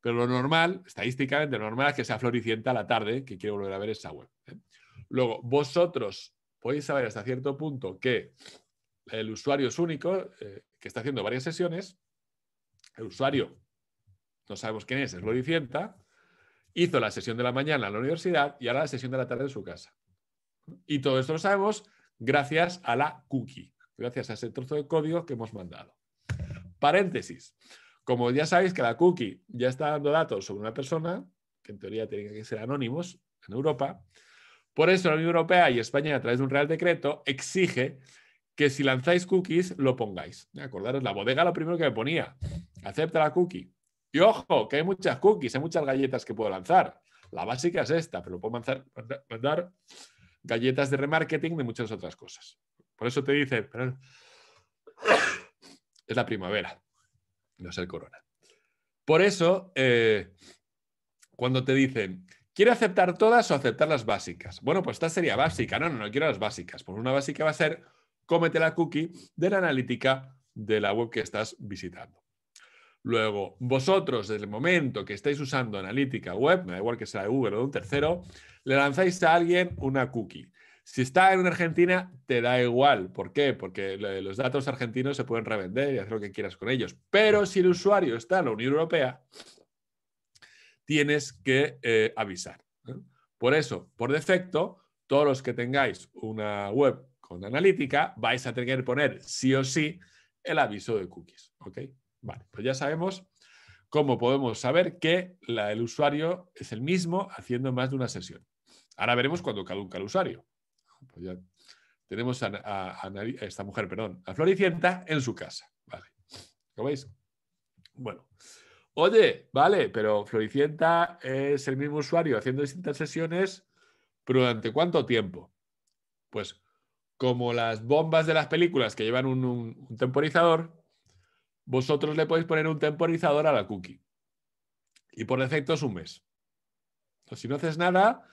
Pero lo normal, estadísticamente, lo normal es que sea floricienta a la tarde, que quiere volver a ver esa web. ¿eh? Luego, vosotros podéis saber hasta cierto punto que el usuario es único, eh, que está haciendo varias sesiones, el usuario, no sabemos quién es, es floricienta, hizo la sesión de la mañana en la universidad y ahora la sesión de la tarde en su casa. Y todo esto lo sabemos gracias a la cookie, gracias a ese trozo de código que hemos mandado. Paréntesis. Como ya sabéis que la cookie ya está dando datos sobre una persona, que en teoría tienen que ser anónimos en Europa, por eso la Unión Europea y España a través de un real decreto exige que si lanzáis cookies lo pongáis. Acordaros, la bodega lo primero que me ponía, acepta la cookie. Y ojo, que hay muchas cookies, hay muchas galletas que puedo lanzar. La básica es esta, pero lo puedo mandar, mandar galletas de remarketing de muchas otras cosas. Por eso te dice, es la primavera, no es el corona. Por eso, eh, cuando te dicen, ¿quiere aceptar todas o aceptar las básicas? Bueno, pues esta sería básica. No, no, no quiero las básicas. Pues una básica va a ser cómete la cookie de la analítica de la web que estás visitando. Luego, vosotros, desde el momento que estáis usando analítica web, me da igual que sea de Google o de un tercero, le lanzáis a alguien una cookie. Si está en Argentina, te da igual. ¿Por qué? Porque los datos argentinos se pueden revender y hacer lo que quieras con ellos. Pero si el usuario está en la Unión Europea, tienes que eh, avisar. Por eso, por defecto, todos los que tengáis una web con analítica, vais a tener que poner sí o sí el aviso de cookies. Vale, pues ya sabemos cómo podemos saber que el usuario es el mismo haciendo más de una sesión. Ahora veremos cuando caduca el usuario. Pues tenemos a, esta mujer, perdón, a Floricienta en su casa. ¿Lo veis? Bueno. Oye, vale, pero Floricienta es el mismo usuario haciendo distintas sesiones, pero ¿durante cuánto tiempo? Pues como las bombas de las películas que llevan un temporizador, vosotros le podéis poner un temporizador a la cookie. Y por defecto es un mes. Entonces, si no haces nada,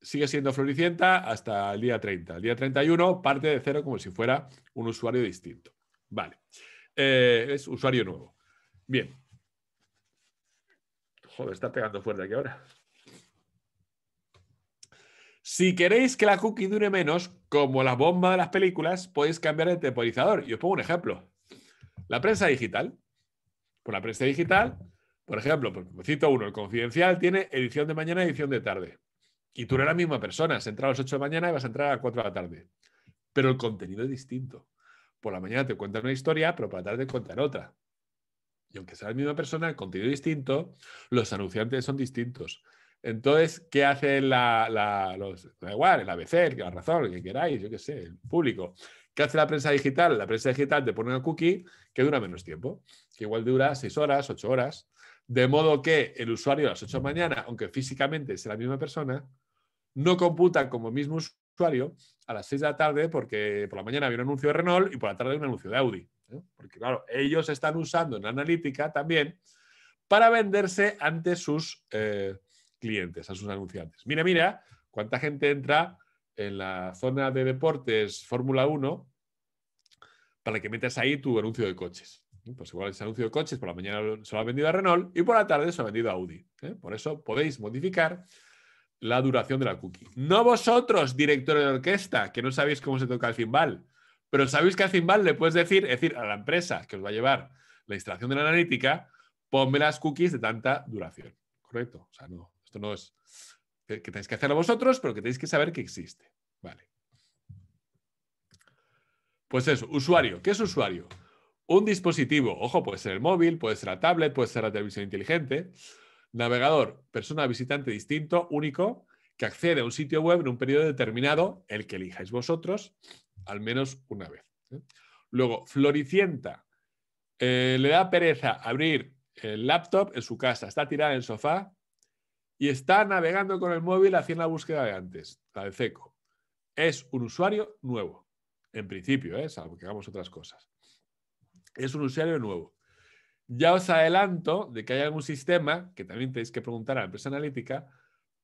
sigue siendo floricienta hasta el día 30. El día 31 parte de cero como si fuera un usuario distinto. Vale. Eh, es usuario nuevo. Bien. Joder, está pegando fuerte aquí ahora. Si queréis que la cookie dure menos, como la bomba de las películas, podéis cambiar el temporizador. Y os pongo un ejemplo. La prensa digital. Por la prensa digital, por ejemplo, cito uno, el confidencial tiene edición de mañana y edición de tarde. Y tú eres la misma persona, has entrado a las 8 de la mañana y vas a entrar a las 4 de la tarde. Pero el contenido es distinto. Por la mañana te cuentan una historia, pero por la tarde te cuentan otra. Y aunque sea la misma persona, el contenido es distinto, los anunciantes son distintos. Entonces, ¿qué hace la, los, da igual, el ABC, el, la razón, el que queráis, yo qué sé, el público? ¿Qué hace la prensa digital? La prensa digital te pone una cookie que dura menos tiempo, que igual dura seis horas, ocho horas, de modo que el usuario a las 8 de la mañana, aunque físicamente sea la misma persona, no computa como mismo usuario a las 6 de la tarde porque por la mañana había un anuncio de Renault y por la tarde un anuncio de Audi. ¿eh? Porque claro, ellos están usando en analítica también para venderse ante sus eh, clientes, a sus anunciantes. Mira, mira, cuánta gente entra en la zona de deportes Fórmula 1 para que metas ahí tu anuncio de coches. Pues igual ese anuncio de coches por la mañana se lo ha vendido a Renault y por la tarde se lo ha vendido a Audi. ¿eh? Por eso podéis modificar la duración de la cookie. No vosotros, directores de orquesta, que no sabéis cómo se toca el cimbal, pero sabéis que al cimbal le puedes decir, es decir, a la empresa que os va a llevar la instalación de la analítica, ponme las cookies de tanta duración. Correcto. O sea, no, esto no es que, tenéis que hacerlo vosotros, pero que tenéis que saber que existe. Vale. Pues eso, usuario. ¿Qué es usuario? Un dispositivo, ojo, puede ser el móvil, puede ser la tablet, puede ser la televisión inteligente. Navegador, persona visitante distinto, único, que accede a un sitio web en un periodo determinado, el que elijáis vosotros, al menos una vez. ¿eh? Luego, floricienta. Eh, le da pereza abrir el laptop en su casa, está tirada en el sofá y está navegando con el móvil haciendo la búsqueda de antes, la de CECO. Es un usuario nuevo, en principio, es ¿eh? salvo que hagamos otras cosas. Es un usuario nuevo. Ya os adelanto de que hay algún sistema, que también tenéis que preguntar a la empresa analítica,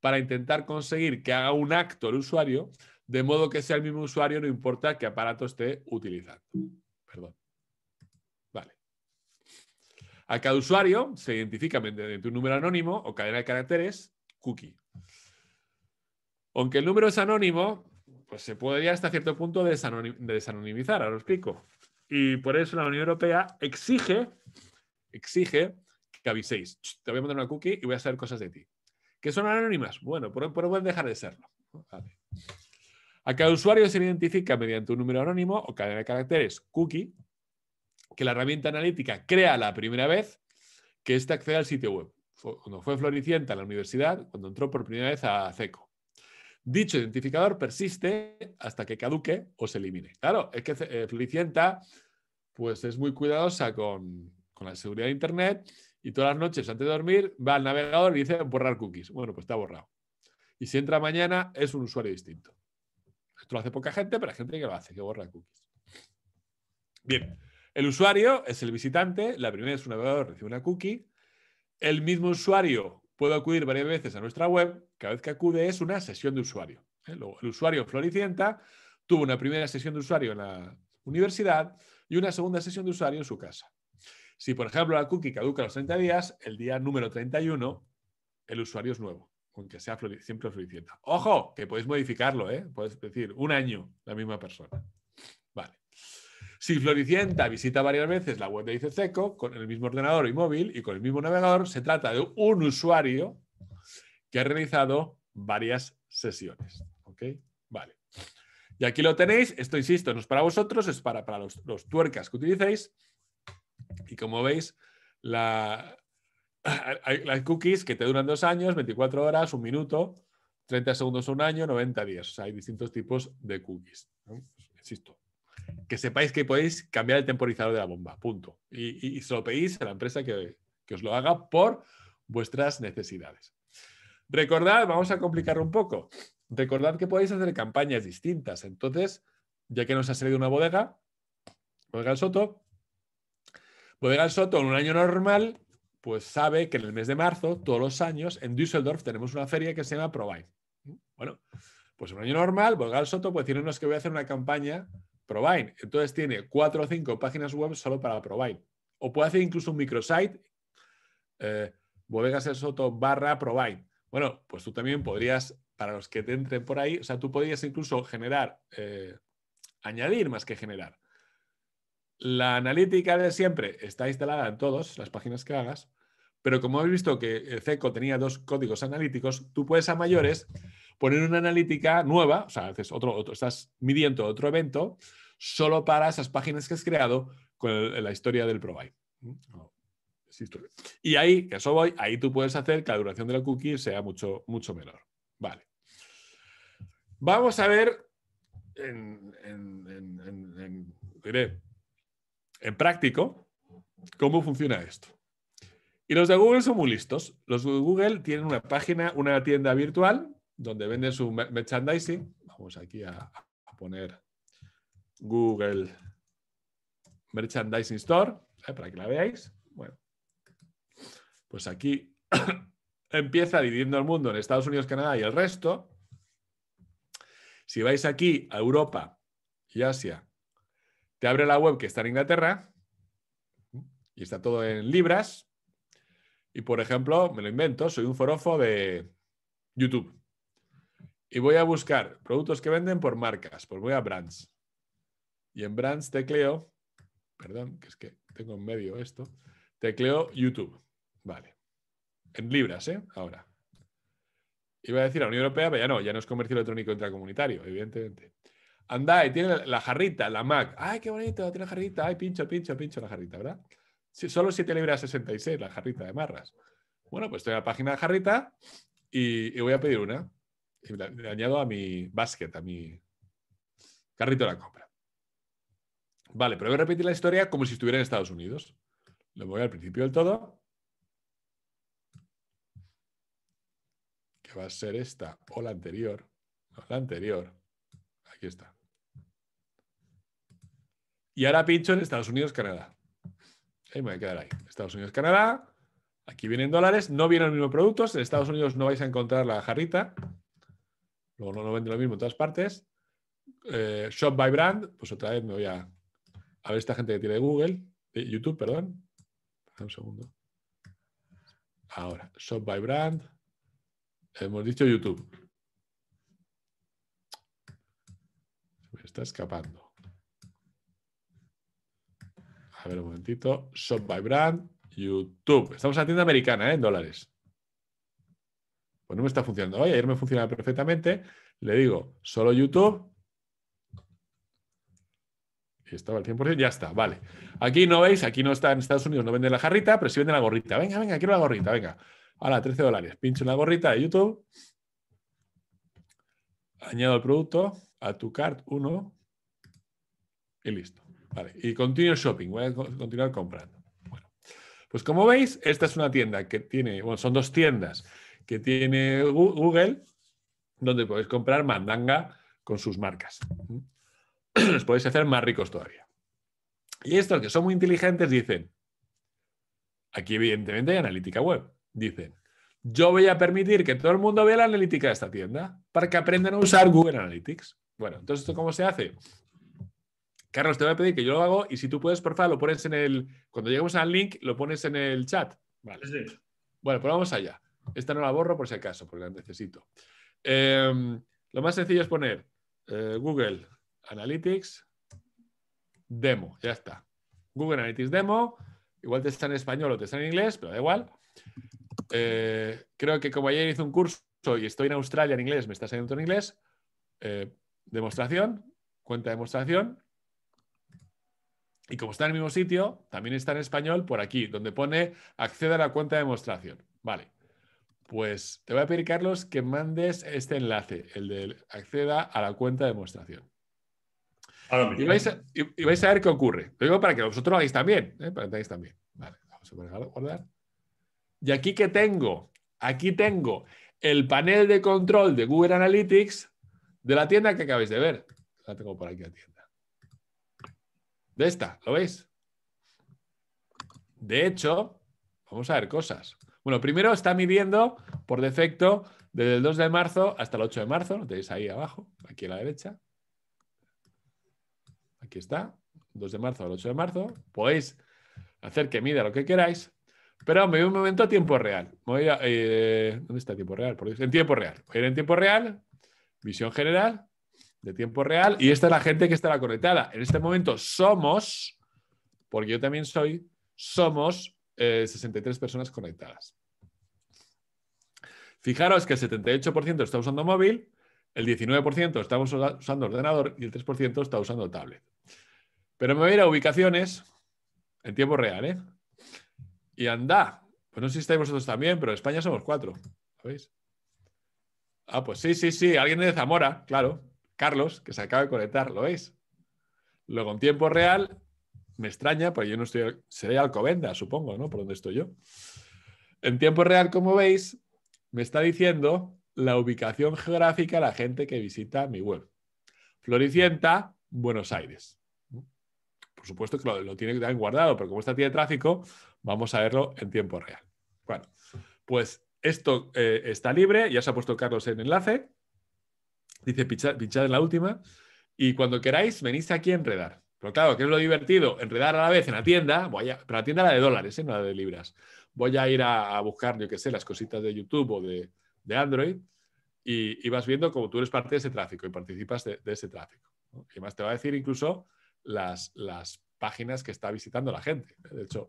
para intentar conseguir que haga un acto el usuario, de modo que sea el mismo usuario, no importa qué aparato esté utilizando. Perdón. A cada usuario se identifica mediante un número anónimo o cadena de caracteres, cookie. Aunque el número es anónimo, pues se podría hasta cierto punto desanonimizar, ahora lo explico. Y por eso la Unión Europea exige, exige que aviséis. Te voy a mandar una cookie y voy a saber cosas de ti. ¿Qué son anónimas? Bueno, pero, pero pueden dejar de serlo. A cada usuario se identifica mediante un número anónimo o cadena de caracteres, cookie, que la herramienta analítica crea la primera vez que éste accede al sitio web. Cuando fue Floricienta a la universidad, cuando entró por primera vez a CECO. Dicho identificador persiste hasta que caduque o se elimine. Claro, es que eh, Floricienta pues es muy cuidadosa con, con la seguridad de Internet y todas las noches antes de dormir va al navegador y dice borrar cookies. Bueno, pues está borrado. Y si entra mañana es un usuario distinto. Esto lo hace poca gente, pero hay gente que lo hace, que borra cookies. Bien, el usuario es el visitante, la primera es un navegador recibe una cookie. El mismo usuario puede acudir varias veces a nuestra web, cada vez que acude es una sesión de usuario. ¿eh? el usuario Floricienta tuvo una primera sesión de usuario en la universidad y una segunda sesión de usuario en su casa. Si, por ejemplo, la cookie caduca a los 30 días, el día número 31, el usuario es nuevo, aunque sea siempre floricienta. ¡Ojo! Que podéis modificarlo, ¿eh? Podéis decir un año la misma persona. Si Floricienta visita varias veces la web de seco con el mismo ordenador y móvil y con el mismo navegador, se trata de un usuario que ha realizado varias sesiones. ¿Ok? Vale. Y aquí lo tenéis. Esto, insisto, no es para vosotros, es para, los, tuercas que utilicéis. Y como veis, la, las cookies que te duran dos años, 24 horas, un minuto, 30 segundos un año, 90 días. O sea, hay distintos tipos de cookies. Pues, insisto, que sepáis que podéis cambiar el temporizador de la bomba, punto. Y, se lo pedís a la empresa que, os lo haga por vuestras necesidades. Recordad, vamos a complicarlo un poco, recordad que podéis hacer campañas distintas. Entonces, ya que nos ha salido una bodega, bodega al Soto, bodega del Soto en un año normal, pues sabe que en el mes de marzo, todos los años, en Düsseldorf tenemos una feria que se llama Provide. Bueno, pues en un año normal, bodega del Soto, pues tiene unos que voy a hacer una campaña Provine. Entonces tiene cuatro o cinco páginas web solo para Provine. O puede hacer incluso un microsite, eh, bodegas el soto barra Provine. Bueno, pues tú también podrías, para los que te entren por ahí, o sea, tú podrías incluso generar, eh, añadir más que generar. La analítica de siempre está instalada en todas las páginas que hagas, pero como habéis visto que CECO eh, tenía dos códigos analíticos, tú puedes a mayores poner una analítica nueva, o sea, haces otro, otro, estás midiendo otro evento solo para esas páginas que has creado con la historia del provide. Y ahí, que eso voy, ahí tú puedes hacer que la duración de la cookie sea mucho, mucho menor. Vale. Vamos a ver en, diré, en práctico cómo funciona esto. Y los de Google son muy listos. Los de Google tienen una página, una tienda virtual donde venden su merchandising. Vamos aquí a, poner Google Merchandising Store, eh, para que la veáis. Bueno, pues aquí empieza dividiendo el mundo en Estados Unidos, Canadá y el resto. Si vais aquí a Europa y Asia, te abre la web que está en Inglaterra y está todo en libras. Y por ejemplo, me lo invento, soy un forofo de YouTube. Y voy a buscar productos que venden por marcas. Pues voy a brands. Y en brands tecleo, perdón, que es que tengo en medio esto, tecleo YouTube. Vale. En libras, ¿eh? Ahora. Iba a decir a la Unión Europea, pero ya no, ya no es comercio electrónico intracomunitario, evidentemente. y tiene la jarrita, la Mac. ¡Ay, qué bonito! Tiene la jarrita. ¡Ay, pincho, pincho, pincho la jarrita, ¿verdad? solo 7 libras 66, la jarrita de marras. Bueno, pues estoy en la página de jarrita y voy a pedir una le añado a mi basket, a mi carrito de la compra. Vale, pero voy a repetir la historia como si estuviera en Estados Unidos. Lo voy al principio del todo. Que va a ser esta o la anterior. la anterior. Aquí está. Y ahora pincho en Estados Unidos, Canadá. Ahí me voy a quedar ahí. Estados Unidos, Canadá. Aquí vienen dólares. No vienen los mismos productos. En Estados Unidos no vais a encontrar la jarrita luego no, no vende lo mismo en todas partes. Eh, shop by brand, pues otra vez me voy a, a ver esta gente que tiene Google, de eh, YouTube, perdón. Un segundo. Ahora, shop by brand. Hemos dicho YouTube. Se me está escapando. A ver un momentito. Shop by brand, YouTube. Estamos en tienda americana, ¿eh? en dólares. Pues no me está funcionando. Oye, ayer me funcionaba perfectamente. Le digo, solo YouTube. Y estaba al 100%, ya está, vale. Aquí no veis, aquí no está en Estados Unidos, no venden la jarrita, pero sí venden la gorrita. Venga, venga, quiero la gorrita, venga. Ahora, 13 dólares. Pincho en la gorrita de YouTube. Añado el producto a tu cart 1 y listo. Vale. Y continuo shopping, voy a continuar comprando. Bueno, pues como veis, esta es una tienda que tiene, bueno, son dos tiendas que tiene Google, donde podéis comprar mandanga con sus marcas. Los podéis hacer más ricos todavía. Y estos que son muy inteligentes dicen, aquí evidentemente hay analítica web, dicen, yo voy a permitir que todo el mundo vea la analítica de esta tienda para que aprendan a usar Google Analytics. Bueno, entonces, ¿esto cómo se hace? Carlos, te voy a pedir que yo lo hago y si tú puedes, por favor, lo pones en el... Cuando lleguemos al link, lo pones en el chat. Vale. Bueno, pues vamos allá. Esta no la borro por si acaso, porque la necesito. Em, lo más sencillo es poner eh, Google Analytics Demo. Ya está. Google Analytics Demo. Igual te está en español o te está en inglés, pero da igual. Eh, creo que como ayer hice un curso y estoy en Australia en inglés, me está saliendo en inglés. Eh, demostración, cuenta de demostración. Y como está en el mismo sitio, también está en español por aquí, donde pone acceder a la cuenta de demostración. Vale. Pues te voy a pedir, Carlos, que mandes este enlace, el de acceda a la cuenta de demostración. Y vais, a, ver qué ocurre. Lo digo para que vosotros lo hagáis también. ¿eh? Para que tengáis también. Vale, vamos a poner a guardar. Y aquí que tengo, aquí tengo el panel de control de Google Analytics de la tienda que acabáis de ver. La tengo por aquí la tienda. De esta, ¿lo veis? De hecho, vamos a ver cosas. Bueno, primero está midiendo por defecto desde el 2 de marzo hasta el 8 de marzo, lo tenéis ahí abajo, aquí a la derecha. Aquí está, 2 de marzo al 8 de marzo. Podéis hacer que mida lo que queráis, pero me voy un momento a tiempo real. Eh, ¿Dónde está tiempo real? en tiempo real. Voy a ir en tiempo real, visión general, de tiempo real, y esta es la gente que está conectada. En este momento somos, porque yo también soy, somos 63 eh, personas conectadas. Fijaros que el 78% está usando móvil, el 19% está usando ordenador y el 3% está usando tablet. Pero me voy a ir a ubicaciones en tiempo real, ¿eh? Y anda, pues no sé si estáis vosotros también, pero en España somos cuatro, veis? Ah, pues sí, sí, sí, alguien de Zamora, claro. Carlos, que se acaba de conectar, ¿lo veis? Luego en tiempo real, me extraña, porque yo no estoy, seré Alcobenda, supongo, ¿no? Por donde estoy yo. En tiempo real, como veis, me está diciendo la ubicación geográfica de la gente que visita mi web. Floricienta, Buenos Aires. Por supuesto que lo, tiene tiene guardado, pero como esta tiene tráfico, vamos a verlo en tiempo real. Bueno, pues esto eh, está libre, ya se ha puesto Carlos en enlace. Dice pinchad en la última. Y cuando queráis, venís aquí a enredar. Pero claro, que es lo divertido? Enredar a la vez en la tienda, voy a, pero la tienda era de dólares, ¿eh? no la de libras. Voy a ir a, buscar, yo qué sé, las cositas de YouTube o de, Android y, vas viendo cómo tú eres parte de ese tráfico y participas de, ese tráfico. Y más te va a decir incluso las, las páginas que está visitando la gente. ¿eh? De hecho,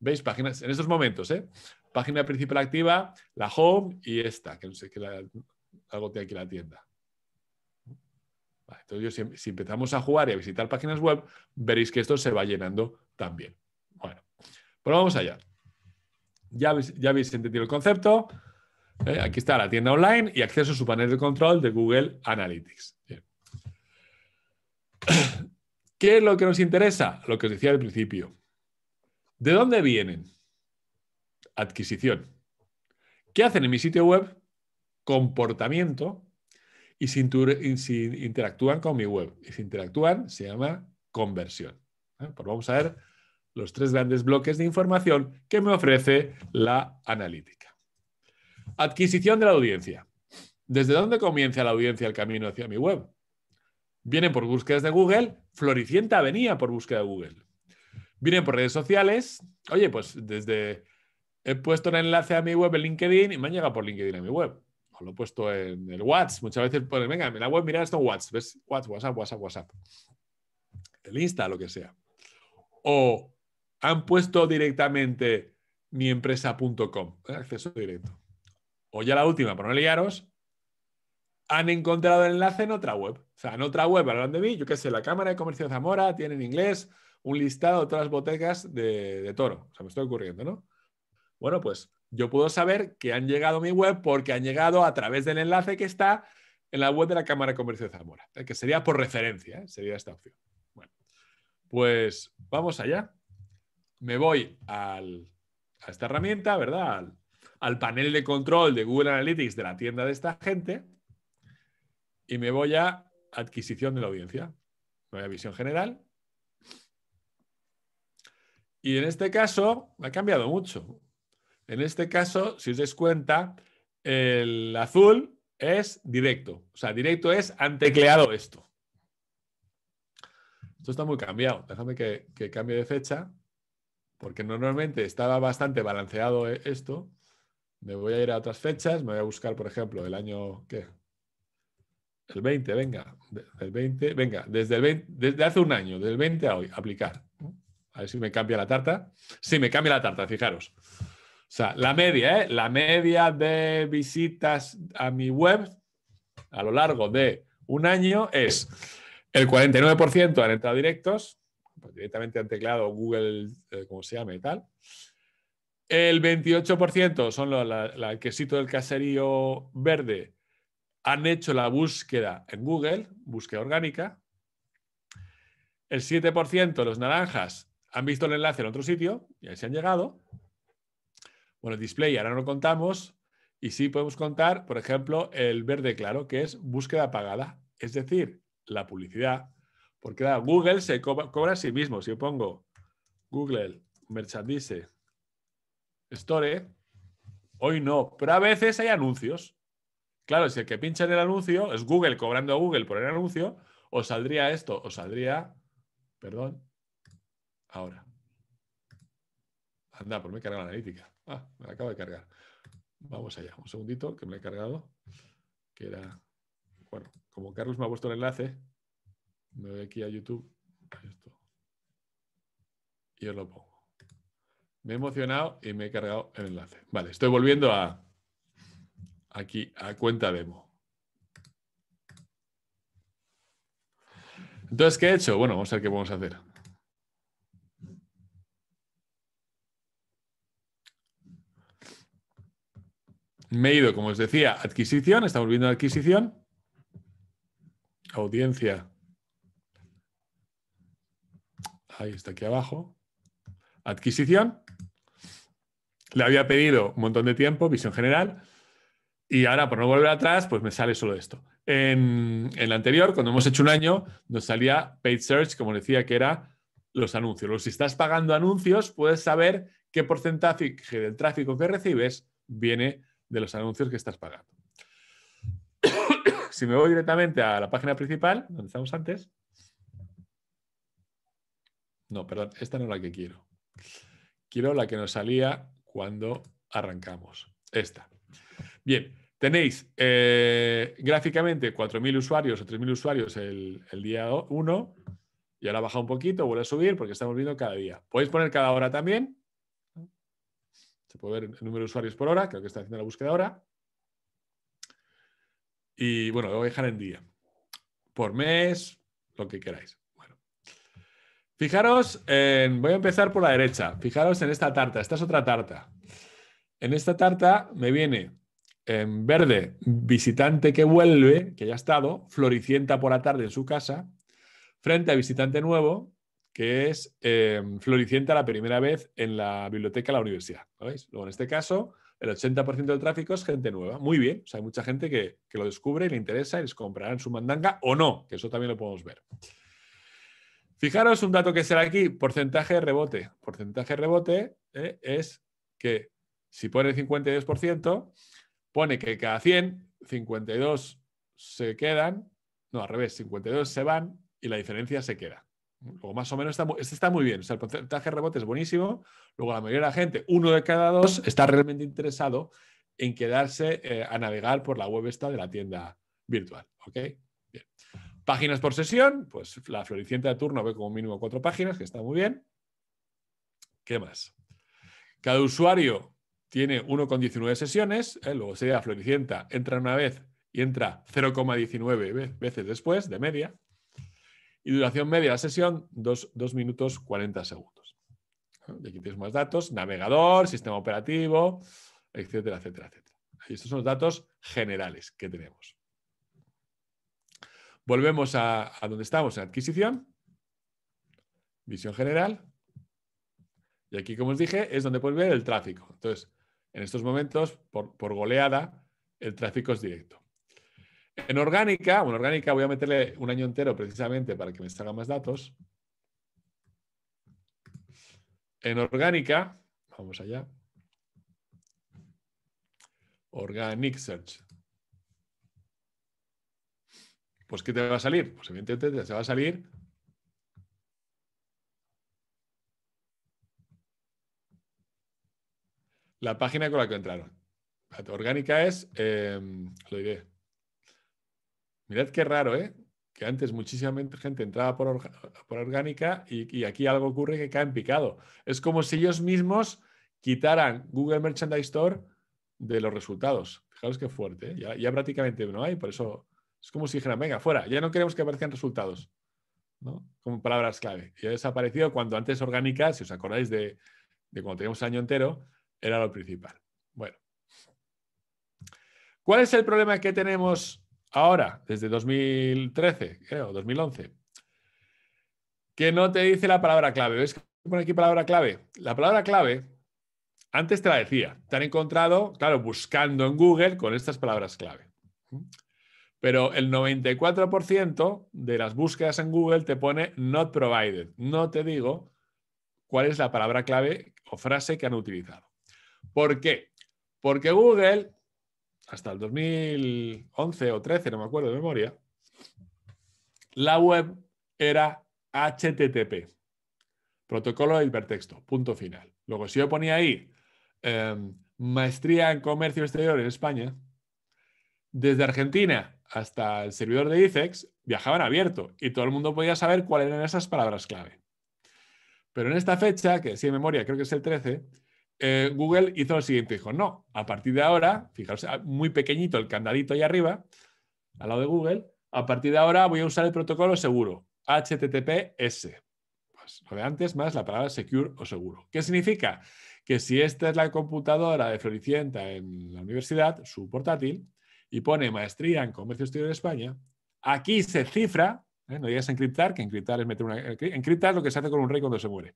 veis páginas en estos momentos, ¿eh? Página principal activa, la home y esta, que no sé qué algo tiene aquí la tienda entonces, si, empezamos a jugar y a visitar páginas web, veréis que esto se va llenando también. Bueno, pero pues vamos allá. Ya habéis, entendido el concepto. ¿eh? Aquí está la tienda online y acceso a su panel de control de Google Analytics. ¿Qué es lo que nos interesa? Lo que os decía al principio. ¿De dónde vienen? Adquisición. ¿Qué hacen en mi sitio web? Comportamiento y si, interactúan con mi web, y si interactúan, se llama conversión. ¿eh? Pues vamos a ver los tres grandes bloques de información que me ofrece la analítica. Adquisición de la audiencia. ¿Desde dónde comienza la audiencia el camino hacia mi web? Vienen por búsquedas de Google, Floricienta venía por búsqueda de Google. Vienen por redes sociales, oye, pues desde he puesto un enlace a mi web en LinkedIn y me han llegado por LinkedIn a mi web lo he puesto en el WhatsApp. Muchas veces ponen, venga, en la web mira esto en WhatsApp. ¿Ves? WhatsApp, WhatsApp, WhatsApp, El Insta, lo que sea. O han puesto directamente miempresa.com, ¿eh? acceso directo. O ya la última, para no liaros, han encontrado el enlace en otra web. O sea, en otra web hablan de mí, yo qué sé, la Cámara de Comercio de Zamora tiene en inglés un listado de todas las botecas de toro. O sea, me estoy ocurriendo, ¿no? Bueno, pues yo puedo saber que han llegado a mi web porque han llegado a través del enlace que está en la web de la Cámara de Comercio de Zamora, eh, que sería por referencia, eh, sería esta opción. Bueno, pues vamos allá. Me voy a esta herramienta, ¿verdad? Al, panel de control de Google Analytics de la tienda de esta gente y me voy a adquisición de la audiencia. voy a visión general. Y en este caso, ha cambiado mucho. En este caso, si os dais cuenta, el azul es directo. O sea, directo es antecleado esto. Esto está muy cambiado. Déjame que, cambie de fecha, porque normalmente estaba bastante balanceado eh, esto. Me voy a ir a otras fechas, me voy a buscar, por ejemplo, el año, ¿qué? El 20, venga, el 20, venga, desde, desde hace un año, del 20 a hoy, aplicar. A ver si me cambia la tarta. Sí, me cambia la tarta, fijaros. O sea, la media, ¿eh? La media de visitas a mi web a lo largo de un año es el 49% han entrado directos, pues directamente han teclado Google, eh, como se llama y tal. El 28% son los la, el quesito del caserío verde, han hecho la búsqueda en Google, búsqueda orgánica. El 7% los naranjas han visto el enlace en otro sitio y ahí se han llegado. Bueno, display ahora no lo contamos y sí podemos contar, por ejemplo, el verde claro, que es búsqueda pagada, es decir, la publicidad. Porque Google se cobra, a sí mismo. Si yo pongo Google Merchandise Store, hoy no, pero a veces hay anuncios. Claro, si el que pincha en el anuncio es Google cobrando a Google por el anuncio, os saldría esto, os saldría, perdón, ahora. Anda, por me carga la analítica. Ah, me la acabo de cargar. Vamos allá, un segundito que me he cargado. Que era. Bueno, como Carlos me ha puesto el enlace, me voy aquí a YouTube. Y os lo pongo. Me he emocionado y me he cargado el enlace. Vale, estoy volviendo a. Aquí, a cuenta demo. Entonces, ¿qué he hecho? Bueno, vamos a ver qué podemos hacer. Me he ido, como os decía, adquisición, estamos viendo adquisición. Audiencia. Ahí está aquí abajo. Adquisición. Le había pedido un montón de tiempo, visión general. Y ahora, por no volver atrás, pues me sale solo esto. En, en la anterior, cuando hemos hecho un año, nos salía paid search, como decía, que era los anuncios. Si estás pagando anuncios, puedes saber qué porcentaje del tráfico que recibes viene de los anuncios que estás pagando. si me voy directamente a la página principal, donde estábamos antes. No, perdón, esta no es la que quiero. Quiero la que nos salía cuando arrancamos. Esta. Bien, tenéis eh, gráficamente 4.000 usuarios o 3.000 usuarios el, día 1 y ahora baja un poquito, vuelve a subir porque estamos viendo cada día. Podéis poner cada hora también, Puedo ver el número de usuarios por hora, creo que está haciendo la búsqueda ahora. Y bueno, lo voy a dejar en día. Por mes, lo que queráis. Bueno. Fijaros, en, voy a empezar por la derecha. Fijaros en esta tarta. Esta es otra tarta. En esta tarta me viene en verde visitante que vuelve, que ya ha estado, floricienta por la tarde en su casa, frente a visitante nuevo, que es em, Floricienta la primera vez en la biblioteca de la universidad. Luego, en este caso, el 80% del tráfico es gente nueva. Muy bien, o sea, hay mucha gente que, lo descubre y le interesa y les comprarán su mandanga o no, que eso también lo podemos ver. Fijaros un dato que será aquí, porcentaje de rebote. Porcentaje de rebote eh, es que si pone el 52%, pone que cada 100, 52 se quedan, no, al revés, 52 se van y la diferencia se queda. Luego, más o menos, está, este está muy bien. el porcentaje de rebote es buenísimo. Luego, la mayoría de la gente, uno de cada dos, está realmente interesado en quedarse eh, a navegar por la web esta de la tienda virtual. ¿Ok? Bien. Páginas por sesión, pues la floricienta de turno ve como mínimo cuatro páginas, que está muy bien. ¿Qué más? Cada usuario tiene 1,19 sesiones, eh, luego sería la floricienta, entra una vez y entra 0,19 veces después, de media y duración media de la sesión 2, minutos 40 segundos. Y aquí tienes más datos, navegador, sistema operativo, etcétera, etcétera, etcétera. Y estos son los datos generales que tenemos. Volvemos a, donde estamos, en adquisición, visión general. Y aquí, como os dije, es donde puedes ver el tráfico. Entonces, en estos momentos, por goleada, el tráfico es directo. En orgánica, bueno, orgánica voy a meterle un año entero precisamente para que me salgan más datos. En orgánica, vamos allá. Organic Search. Pues ¿qué te va a salir? Pues evidentemente te va a salir la página con la que entraron. orgánica es, em, lo diré, Mirad qué raro, ¿eh? Que antes muchísima gente entraba por, orgánica y, aquí algo ocurre que caen picado. Es como si ellos mismos quitaran Google Merchandise Store de los resultados. Fijaros qué fuerte, ¿eh? ya, prácticamente no hay, por eso es como si dijeran, venga, fuera, ya no queremos que aparezcan resultados, Como palabras clave. Ya ha desaparecido cuando antes orgánica, si os acordáis de, de cuando teníamos año entero, era lo principal. Bueno. ¿Cuál es el problema que tenemos ahora, desde 2013, o 2011, que no te dice la palabra clave. ¿Ves que pone aquí palabra clave? La palabra clave, antes te la decía, te han encontrado, claro, buscando en Google con estas palabras clave. Pero el 94% de las búsquedas en Google te pone not provided. No te digo cuál es la palabra clave o frase que han utilizado. ¿Por qué? Porque Google hasta el 2011 o 13, no me acuerdo de memoria, la web era HTTP, protocolo de hipertexto, punto final. Luego, si yo ponía ahí em, maestría en comercio exterior en España, desde Argentina hasta el servidor de ICEX viajaban abierto y todo el mundo podía saber cuáles eran esas palabras clave. Pero en esta fecha, que sí de memoria creo que es el 13, eh, Google hizo lo siguiente, dijo, no, a partir de ahora, fijaos, ah, muy pequeñito el candadito ahí arriba, al lado de Google, a partir de ahora voy a usar el protocolo seguro, HTTPS. Pues lo de antes más la palabra secure o seguro. ¿Qué significa? Que si esta es la computadora de Floricienta en la universidad, su portátil, y pone maestría en comercio exterior en España, aquí se cifra, ¿eh? no digas encriptar, que encriptar es meter una... Eh, encriptar lo que se hace con un rey cuando se muere.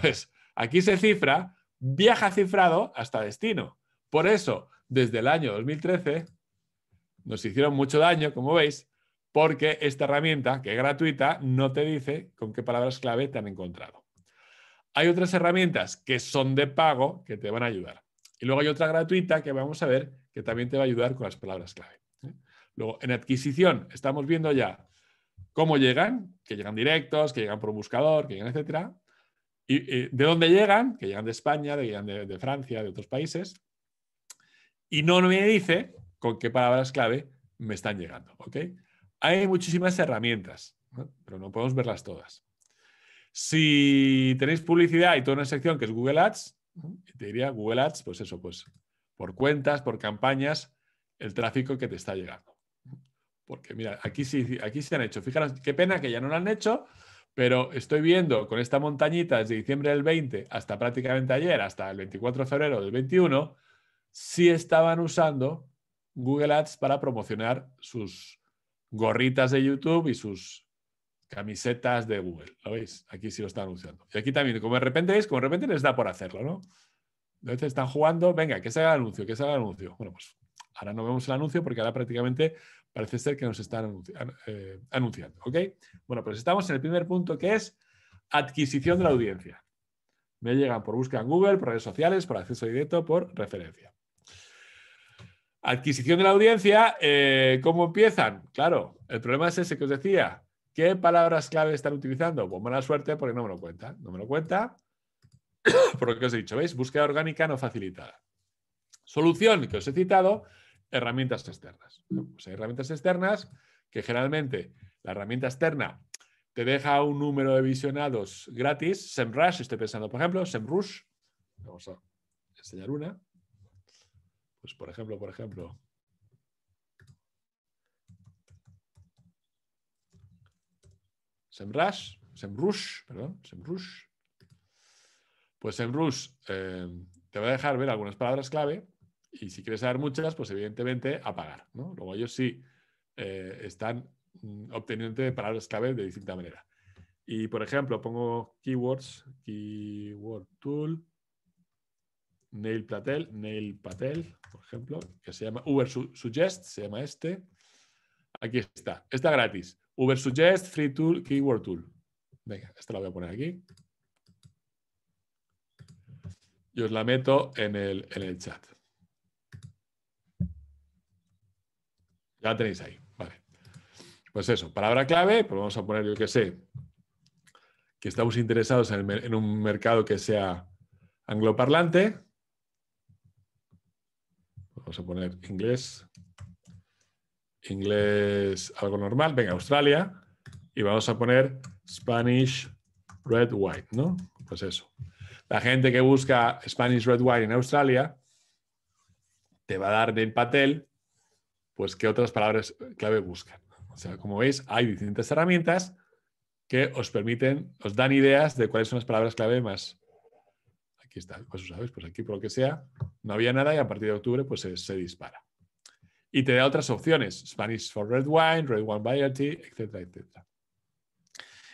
Pues aquí se cifra viaja cifrado hasta destino. Por eso, desde el año 2013, nos hicieron mucho daño, como veis, porque esta herramienta, que es gratuita, no te dice con qué palabras clave te han encontrado. Hay otras herramientas que son de pago que te van a ayudar. Y luego hay otra gratuita que vamos a ver que también te va a ayudar con las palabras clave. ¿eh? Luego, en adquisición, estamos viendo ya cómo llegan, que llegan directos, que llegan por un buscador, que llegan, etcétera de dónde llegan, que llegan de España, de, Francia, de otros países, y no me dice con qué palabras clave me están llegando. Hay muchísimas herramientas, pero no podemos verlas todas. Si tenéis publicidad y toda una sección que es Google Ads, te diría Google Ads, pues eso, pues por cuentas, por campañas, el tráfico que te está llegando. Porque mira, aquí sí, aquí se han hecho. Fijaros, qué pena que ya no lo han hecho, pero estoy viendo con esta montañita desde diciembre del 20 hasta prácticamente ayer, hasta el 24 de febrero del 21, si estaban usando Google Ads para promocionar sus gorritas de YouTube y sus camisetas de Google. ¿Lo veis? Aquí sí lo están anunciando. Y aquí también, como de repente veis, como de repente les da por hacerlo, ¿no? Entonces están jugando, venga, que se haga el anuncio, que se haga el anuncio. Bueno, pues Ahora no vemos el anuncio porque ahora prácticamente parece ser que nos están eh, anunciando. ¿ok? Bueno, pues estamos en el primer punto que es adquisición de la audiencia. Me llegan por búsqueda en Google, por redes sociales, por acceso directo, por referencia. Adquisición de la audiencia, eh, ¿cómo empiezan? Claro, el problema es ese que os decía. ¿Qué palabras clave están utilizando? Pues mala suerte porque no me lo cuenta. No me lo cuenta por lo que os he dicho, ¿veis? Búsqueda orgánica no facilitada. Solución que os he citado, herramientas externas. Pues hay herramientas externas que generalmente la herramienta externa te deja un número de visionados gratis. SEMrush, estoy pensando, por ejemplo, SEMrush. Vamos a enseñar una. Pues por ejemplo, por ejemplo. SEMrush, SEMrush, perdón, SEMrush. Pues SEMrush eh, te va a dejar ver algunas palabras clave y si quieres saber muchas, pues evidentemente apagar. Luego ellos sí eh, están mm, obteniendo palabras clave de distinta manera. Y por ejemplo, pongo keywords, keyword tool, nail Patel, nail Patel, por ejemplo, que se llama Uber Suggest, se llama este. Aquí está, está gratis. Uber Suggest Free Tool, Keyword Tool. Venga, esta la voy a poner aquí. Y os la meto en el, en el chat. Ya la tenéis ahí. Vale. Pues eso, palabra clave, pues vamos a poner, yo que sé, que estamos interesados en, un mercado que sea angloparlante. Vamos a poner inglés, inglés algo normal, venga, Australia, y vamos a poner Spanish Red White, ¿no? Pues eso. La gente que busca Spanish Red White en Australia te va a dar del patel pues qué otras palabras clave buscan. O sea, como veis, hay distintas herramientas que os permiten, os dan ideas de cuáles son las palabras clave más. Aquí está, pues pues aquí por lo que sea, no había nada y a partir de octubre pues se, dispara. Y te da otras opciones, Spanish for Red Wine, Red Wine Variety, etcétera, etcétera.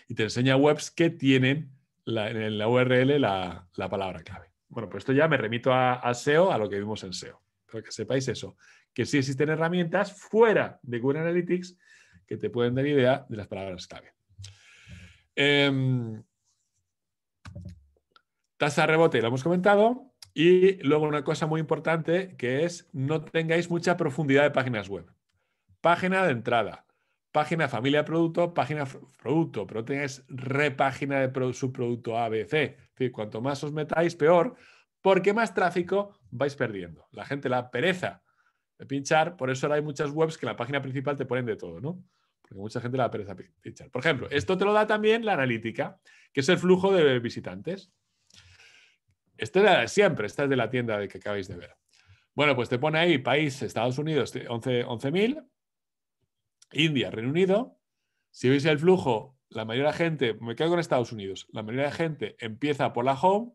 Y te enseña webs que tienen en la URL la, palabra clave. Bueno, pues esto ya me remito a, SEO, a lo que vimos en SEO. Para que sepáis eso, que sí existen herramientas fuera de Google Analytics que te pueden dar idea de las palabras clave. Em, tasa de rebote, lo hemos comentado. Y luego una cosa muy importante que es no tengáis mucha profundidad de páginas web. Página de entrada, página familia producto, página producto, pero no tengáis repágina de subproducto ABC. Es decir, cuanto más os metáis, peor, porque más tráfico vais perdiendo. La gente, la pereza pinchar. Por eso ahora hay muchas webs que en la página principal te ponen de todo, ¿no? Porque mucha gente la pereza pinchar. Por ejemplo, esto te lo da también la analítica, que es el flujo de visitantes. Este de siempre, esta es de la tienda de que acabáis de ver. Bueno, pues te pone ahí país, Estados Unidos, 11.000, India, Reino Unido. Si veis el flujo, la mayoría de la gente, me quedo con Estados Unidos, la mayoría de la gente empieza por la home,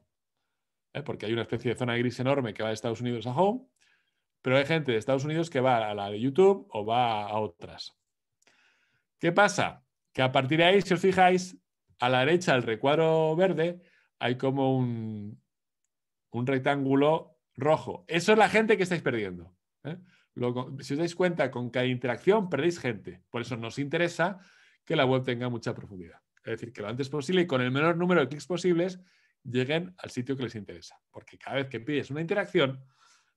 ¿eh? porque hay una especie de zona gris enorme que va de Estados Unidos a home. Pero hay gente de Estados Unidos que va a la de YouTube o va a otras. ¿Qué pasa? Que a partir de ahí, si os fijáis, a la derecha, el recuadro verde, hay como un, rectángulo rojo. Eso es la gente que estáis perdiendo. ¿eh? si os dais cuenta, con cada interacción perdéis gente. Por eso nos interesa que la web tenga mucha profundidad. Es decir, que lo antes posible y con el menor número de clics posibles lleguen al sitio que les interesa. Porque cada vez que pides una interacción,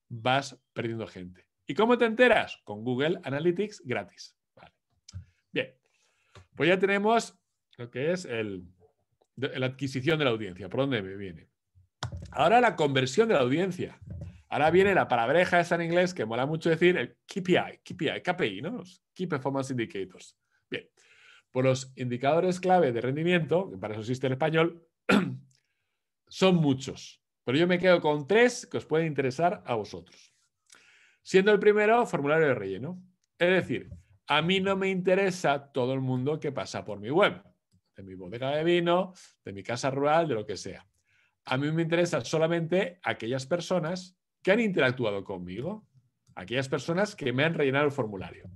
vas perdiendo gente. ¿Y cómo te enteras? Con Google Analytics gratis. Bien, pues ya tenemos lo que es la adquisición de la audiencia. ¿Por dónde me viene? Ahora la conversión de la audiencia. Ahora viene la palabreja esa en inglés que mola mucho decir, el KPI, KPI, KPI, ¿no? Los Key Performance Indicators. Bien, pues los indicadores clave de rendimiento, que para eso existe el español, son muchos. Pero yo me quedo con tres que os pueden interesar a vosotros. Siendo el primero, formulario de relleno. Es decir, a mí no me interesa todo el mundo que pasa por mi web, de mi bodega de vino, de mi casa rural, de lo que sea. A mí me interesan solamente aquellas personas que han interactuado conmigo, aquellas personas que me han rellenado el formulario.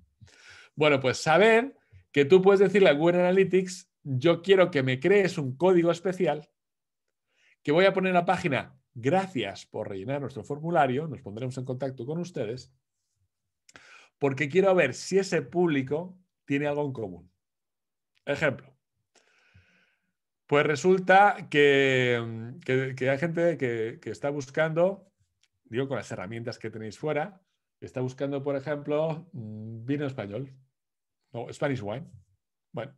Bueno, pues saber que tú puedes decirle a Google Analytics, yo quiero que me crees un código especial que voy a poner en la página Gracias por rellenar nuestro formulario, nos pondremos en contacto con ustedes, porque quiero ver si ese público tiene algo en común. Ejemplo. Pues resulta que, hay gente que, está buscando, digo con las herramientas que tenéis fuera, está buscando, por ejemplo, mm, vino español, no, Spanish wine. Bueno,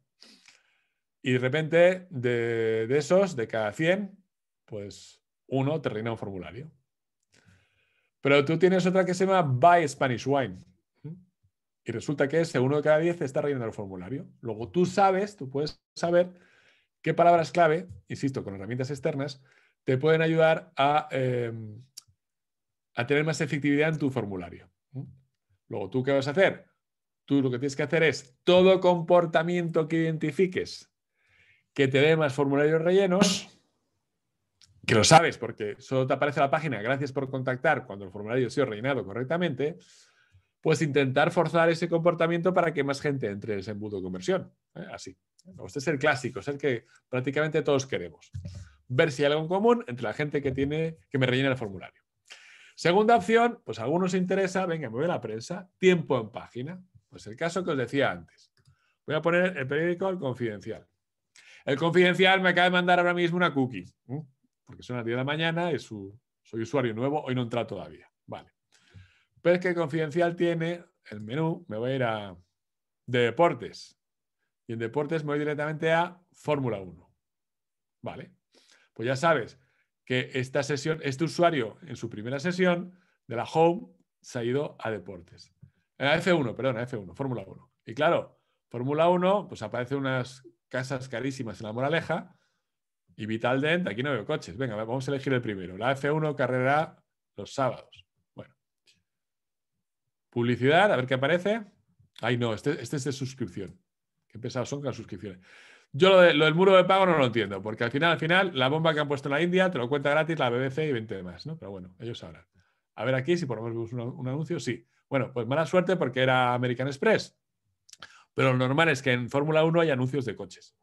y de repente, de, de, esos, de cada 100, pues uno te rellena un formulario. Pero tú tienes otra que se llama Buy Spanish Wine. Y resulta que ese uno de cada diez está rellenando el formulario. Luego tú sabes, tú puedes saber qué palabras clave, insisto, con herramientas externas, te pueden ayudar a, em, a tener más efectividad en tu formulario. Luego, ¿tú qué vas a hacer? Tú lo que tienes que hacer es todo comportamiento que identifiques que te dé más formularios rellenos, que lo sabes porque solo te aparece la página gracias por contactar cuando el formulario ha sido rellenado correctamente, pues intentar forzar ese comportamiento para que más gente entre en ese embudo de conversión. ¿eh? Así. Este es el clásico, es el que prácticamente todos queremos. Ver si hay algo en común entre la gente que, tiene, que me rellena el formulario. Segunda opción, pues a algunos interesa, venga, me voy la prensa, tiempo en página. Pues el caso que os decía antes. Voy a poner el periódico El Confidencial. El Confidencial me acaba de mandar ahora mismo una cookie. ¿eh? porque son las 10 de la mañana y su, soy usuario nuevo, hoy no entra todavía. Vale. Pero es que Confidencial tiene el menú, me voy a ir a de deportes. Y en deportes me voy directamente a Fórmula 1. Vale. Pues ya sabes que esta sesión, este usuario en su primera sesión de la Home se ha ido a deportes. Eh, a F1, perdón, a F1, Fórmula 1. Y claro, Fórmula 1, pues aparecen unas casas carísimas en la moraleja y Dent, aquí no veo coches. Venga, vamos a elegir el primero. La F1 carrera los sábados. Bueno. Publicidad, a ver qué aparece. Ay, no, este, este es de suscripción. Qué pesados son con las suscripciones. Yo lo, del muro de pago no lo entiendo, porque al final, al final, la bomba que han puesto en la India te lo cuenta gratis la BBC y 20 más, ¿no? Pero bueno, ellos sabrán. A ver aquí si por lo menos vemos un, un anuncio, sí. Bueno, pues mala suerte porque era American Express. Pero lo normal es que en Fórmula 1 hay anuncios de coches.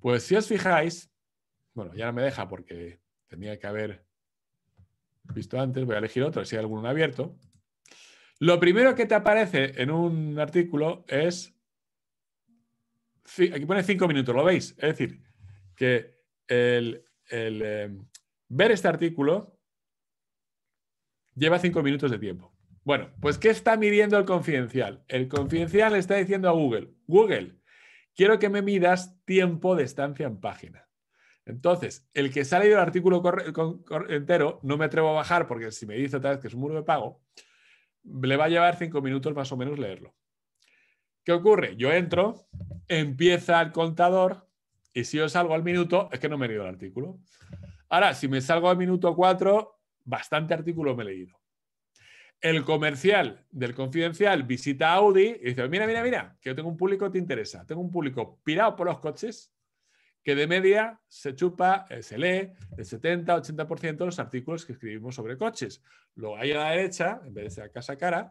Pues si os fijáis, bueno, ya no me deja porque tenía que haber visto antes, voy a elegir otro, si hay alguno abierto. Lo primero que te aparece en un artículo es, aquí pone cinco minutos, ¿lo veis? Es decir, que em, ver este artículo lleva cinco minutos de tiempo. Bueno, pues ¿qué está midiendo el confidencial? El confidencial está diciendo a Google, Google, quiero que me midas tiempo de estancia en página. Entonces, el que sale ha leído el artículo entero, no me atrevo a bajar porque si me dice otra vez que es un muro de pago, le va a llevar cinco minutos más o menos leerlo. ¿Qué ocurre? Yo entro, empieza el contador y si yo salgo al minuto, es que no me he leído el artículo. Ahora, si me salgo al minuto cuatro, bastante artículo me he leído. El comercial del confidencial visita Audi y dice, mira, mira, mira, que yo tengo un público que te interesa. Tengo un público pirado por los coches que de media se chupa, eh, se lee el 70-80% de los artículos que escribimos sobre coches. Luego ahí a la derecha, en vez de ser casa cara,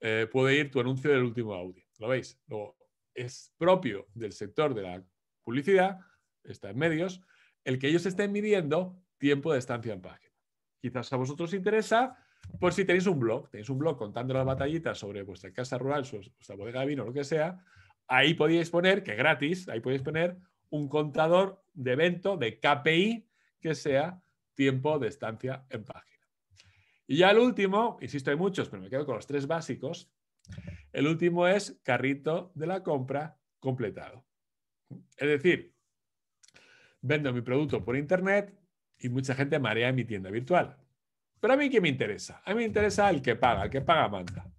eh, puede ir tu anuncio del último Audi. ¿Lo veis? Luego es propio del sector de la publicidad, está en medios, el que ellos estén midiendo tiempo de estancia en página. Quizás a vosotros os interesa por si tenéis un blog, tenéis un blog contando las batallitas sobre vuestra casa rural, vuestra bodega de vino, lo que sea, ahí podéis poner, que gratis, ahí podéis poner un contador de evento, de KPI, que sea tiempo de estancia en página. Y ya el último, insisto, hay muchos, pero me quedo con los tres básicos. El último es carrito de la compra completado. Es decir, vendo mi producto por internet y mucha gente marea en mi tienda virtual. Pero a mí, ¿qué me interesa? A mí me interesa el que paga, el que paga manda.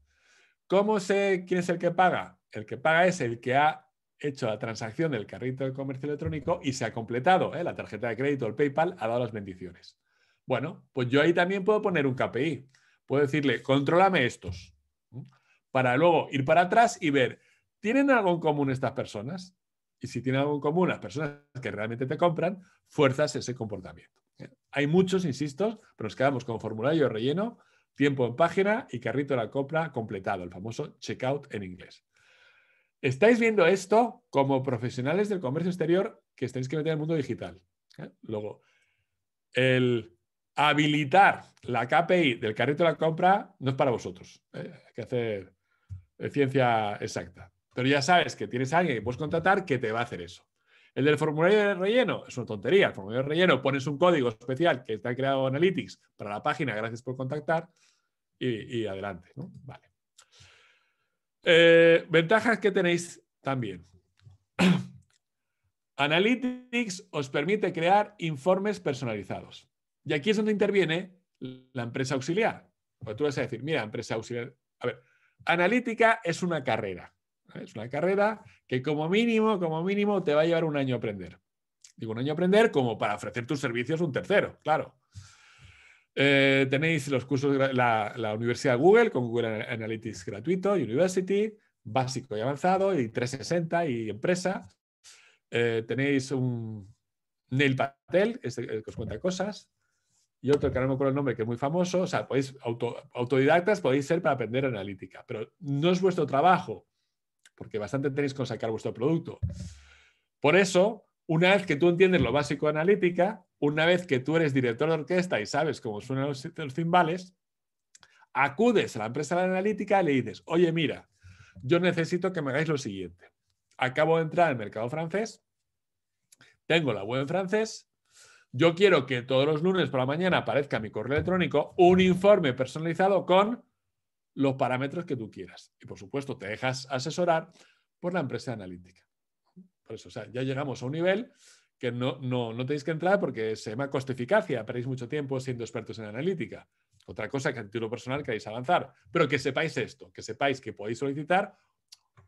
¿Cómo sé quién es el que paga? El que paga es el que ha hecho la transacción del carrito de comercio electrónico y se ha completado. ¿eh? La tarjeta de crédito, el PayPal, ha dado las bendiciones. Bueno, pues yo ahí también puedo poner un KPI. Puedo decirle, contrólame estos. Para luego ir para atrás y ver, ¿tienen algo en común estas personas? Y si tienen algo en común las personas que realmente te compran, fuerzas ese comportamiento. Hay muchos, insisto, pero nos quedamos con formulario relleno, tiempo en página y carrito de la compra completado, el famoso checkout en inglés. Estáis viendo esto como profesionales del comercio exterior que tenéis que meter en el mundo digital. ¿eh? Luego, el habilitar la KPI del carrito de la compra no es para vosotros. ¿eh? Hay que hacer eh, ciencia exacta. Pero ya sabes que tienes a alguien que puedes contratar que te va a hacer eso. El del formulario de relleno es una tontería. El formulario de relleno pones un código especial que está creado Analytics para la página, gracias por contactar, y, adelante. Vale. Eh, ventajas que tenéis también. Analytics os permite crear informes personalizados. Y aquí es donde interviene la empresa auxiliar. O tú vas a decir, mira, empresa auxiliar. A ver, analítica es una carrera. Es una carrera que como mínimo, como mínimo, te va a llevar un año a aprender. Digo, un año aprender como para ofrecer tus servicios a un tercero, claro. Eh, tenéis los cursos, la, la Universidad Google con Google Analytics gratuito, University, básico y avanzado, y 360 y empresa. Eh, tenéis un Neil Patel, este, que os cuenta cosas, y otro que no me acuerdo el nombre, que es muy famoso. O sea, podéis, autodidactas podéis ser para aprender analítica, pero no es vuestro trabajo porque bastante tenéis con sacar vuestro producto. Por eso, una vez que tú entiendes lo básico de analítica, una vez que tú eres director de orquesta y sabes cómo suenan los, cimbales, acudes a la empresa de la analítica y le dices, oye, mira, yo necesito que me hagáis lo siguiente. Acabo de entrar al mercado francés, tengo la web en francés, yo quiero que todos los lunes por la mañana aparezca mi correo electrónico un informe personalizado con los parámetros que tú quieras. Y por supuesto, te dejas asesorar por la empresa analítica. Por eso, o sea, ya llegamos a un nivel que no, tenéis que entrar porque se llama coste-eficacia. Perdéis mucho tiempo siendo expertos en analítica. Otra cosa que a título personal queréis avanzar. Pero que sepáis esto, que sepáis que podéis solicitar,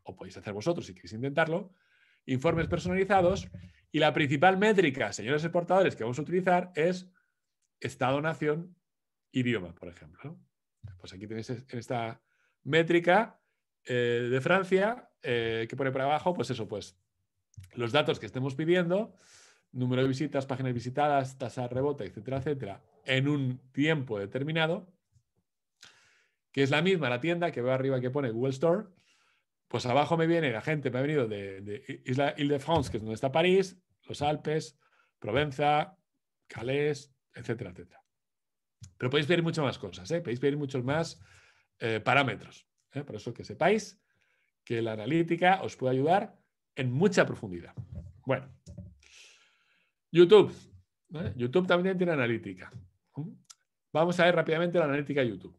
o podéis hacer vosotros si queréis intentarlo, informes personalizados. Y la principal métrica, señores exportadores, que vamos a utilizar es Estado-Nación-Idioma, por ejemplo. Pues aquí tenéis esta métrica eh, de Francia eh, que pone para abajo, pues eso, pues los datos que estemos pidiendo, número de visitas, páginas visitadas, tasa de rebote, etcétera, etcétera, en un tiempo determinado, que es la misma la tienda que veo arriba que pone Google Store, pues abajo me viene la gente, me ha venido de, Isla Ile-de-France, que es donde está París, los Alpes, Provenza, Calais, etcétera, etcétera. Pero podéis pedir muchas más cosas, ¿eh? podéis pedir muchos más eh, parámetros. ¿eh? Por eso que sepáis que la analítica os puede ayudar en mucha profundidad. Bueno, YouTube. YouTube también tiene analítica. Vamos a ver rápidamente la analítica de YouTube.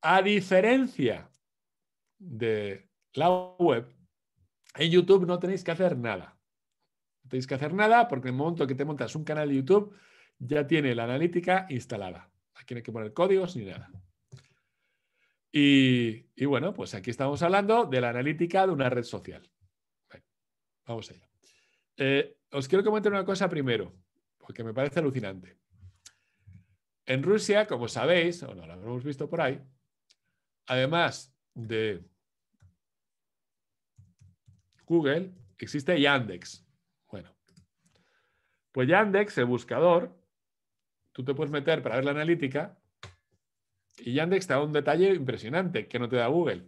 A diferencia de la web, en YouTube no tenéis que hacer nada. No tenéis que hacer nada porque en el momento que te montas un canal de YouTube ya tiene la analítica instalada. Aquí no hay que poner códigos ni nada. Y, bueno, pues aquí estamos hablando de la analítica de una red social. vamos allá. Eh, os quiero comentar una cosa primero, porque me parece alucinante. En Rusia, como sabéis, o no lo hemos visto por ahí, además de Google, existe Yandex. Bueno, pues Yandex, el buscador, tú te puedes meter para ver la analítica y Yandex te da un detalle impresionante que no te da Google.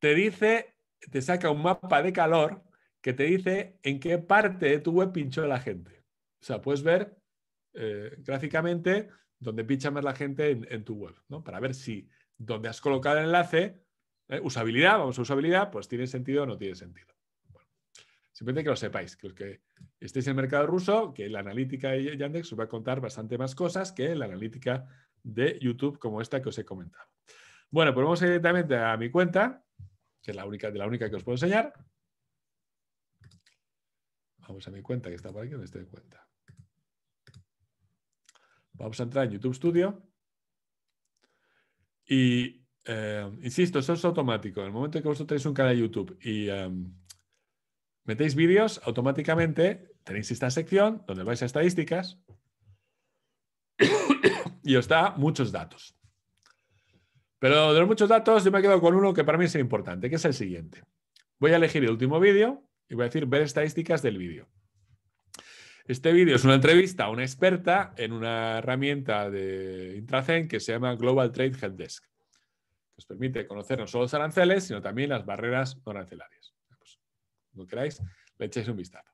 Te dice, te saca un mapa de calor que te dice en qué parte de tu web pinchó la gente. O sea, puedes ver eh, gráficamente dónde pincha más la gente en, tu web, ¿no? Para ver si donde has colocado el enlace, eh, usabilidad, vamos a usabilidad, pues tiene sentido o no tiene sentido. Simplemente que lo sepáis, que los que estéis en el mercado ruso, que la analítica de Yandex os va a contar bastante más cosas que la analítica de YouTube como esta que os he comentado. Bueno, pues vamos directamente a mi cuenta, que es la única, de la única que os puedo enseñar. Vamos a mi cuenta, que está por aquí donde estoy de cuenta. Vamos a entrar en YouTube Studio. Y, eh, insisto, eso es automático. En el momento en que vosotros tenéis un canal de YouTube y em, metéis vídeos, automáticamente tenéis esta sección donde vais a estadísticas y os da muchos datos. Pero de los muchos datos yo me quedado con uno que para mí es importante, que es el siguiente. Voy a elegir el último vídeo y voy a decir ver estadísticas del vídeo. Este vídeo es una entrevista a una experta en una herramienta de Intracen que se llama Global Trade Help Desk, que os permite conocer no solo los aranceles, sino también las barreras no arancelarias. Como queráis, le echéis un vistazo.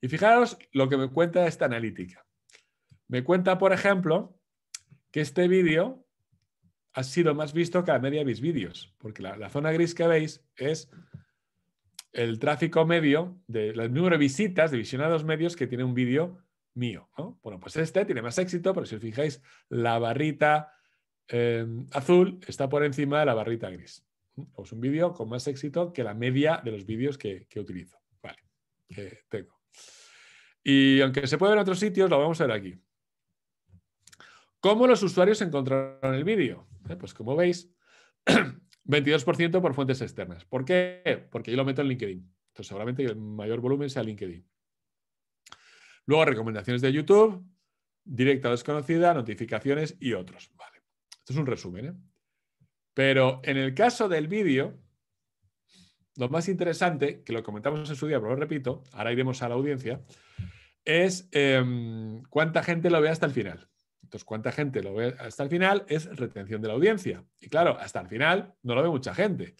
Y fijaros lo que me cuenta esta analítica. Me cuenta, por ejemplo, que este vídeo ha sido más visto que la media de mis vídeos, porque la, zona gris que veis es el tráfico medio, de, el número de visitas de visionados medios que tiene un vídeo mío. Bueno, pues este tiene más éxito, pero si os fijáis, la barrita eh, azul está por encima de la barrita gris es un vídeo con más éxito que la media de los vídeos que, utilizo. Vale, tengo. Y aunque se puede ver en otros sitios, lo vamos a ver aquí. ¿Cómo los usuarios encontraron el vídeo? Eh, pues como veis, 22% por fuentes externas. ¿Por qué? Porque yo lo meto en LinkedIn. Entonces seguramente el mayor volumen sea LinkedIn. Luego recomendaciones de YouTube, directa o desconocida, notificaciones y otros. Vale. Esto es un resumen. ¿eh? Pero en el caso del vídeo, lo más interesante, que lo comentamos en su día, pero lo repito, ahora iremos a la audiencia, es em, cuánta gente lo ve hasta el final. Entonces, cuánta gente lo ve hasta el final es retención de la audiencia. Y claro, hasta el final no lo ve mucha gente.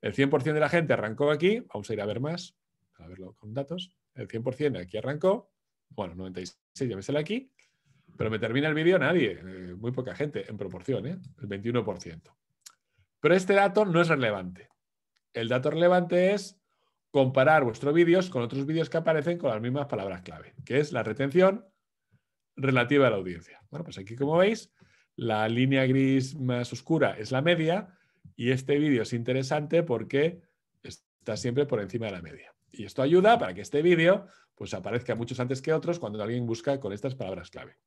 El 100% de la gente arrancó aquí, vamos a ir a ver más, a verlo con datos. El 100% aquí arrancó, bueno, 96, llévesela aquí, pero me termina el vídeo nadie, eh, muy poca gente en proporción, ¿eh? el 21%. Pero este dato no es relevante. El dato relevante es comparar vuestros vídeos con otros vídeos que aparecen con las mismas palabras clave, que es la retención relativa a la audiencia. Bueno, pues aquí como veis, la línea gris más oscura es la media y este vídeo es interesante porque está siempre por encima de la media. Y esto ayuda para que este vídeo pues aparezca muchos antes que otros cuando alguien busca con estas palabras clave.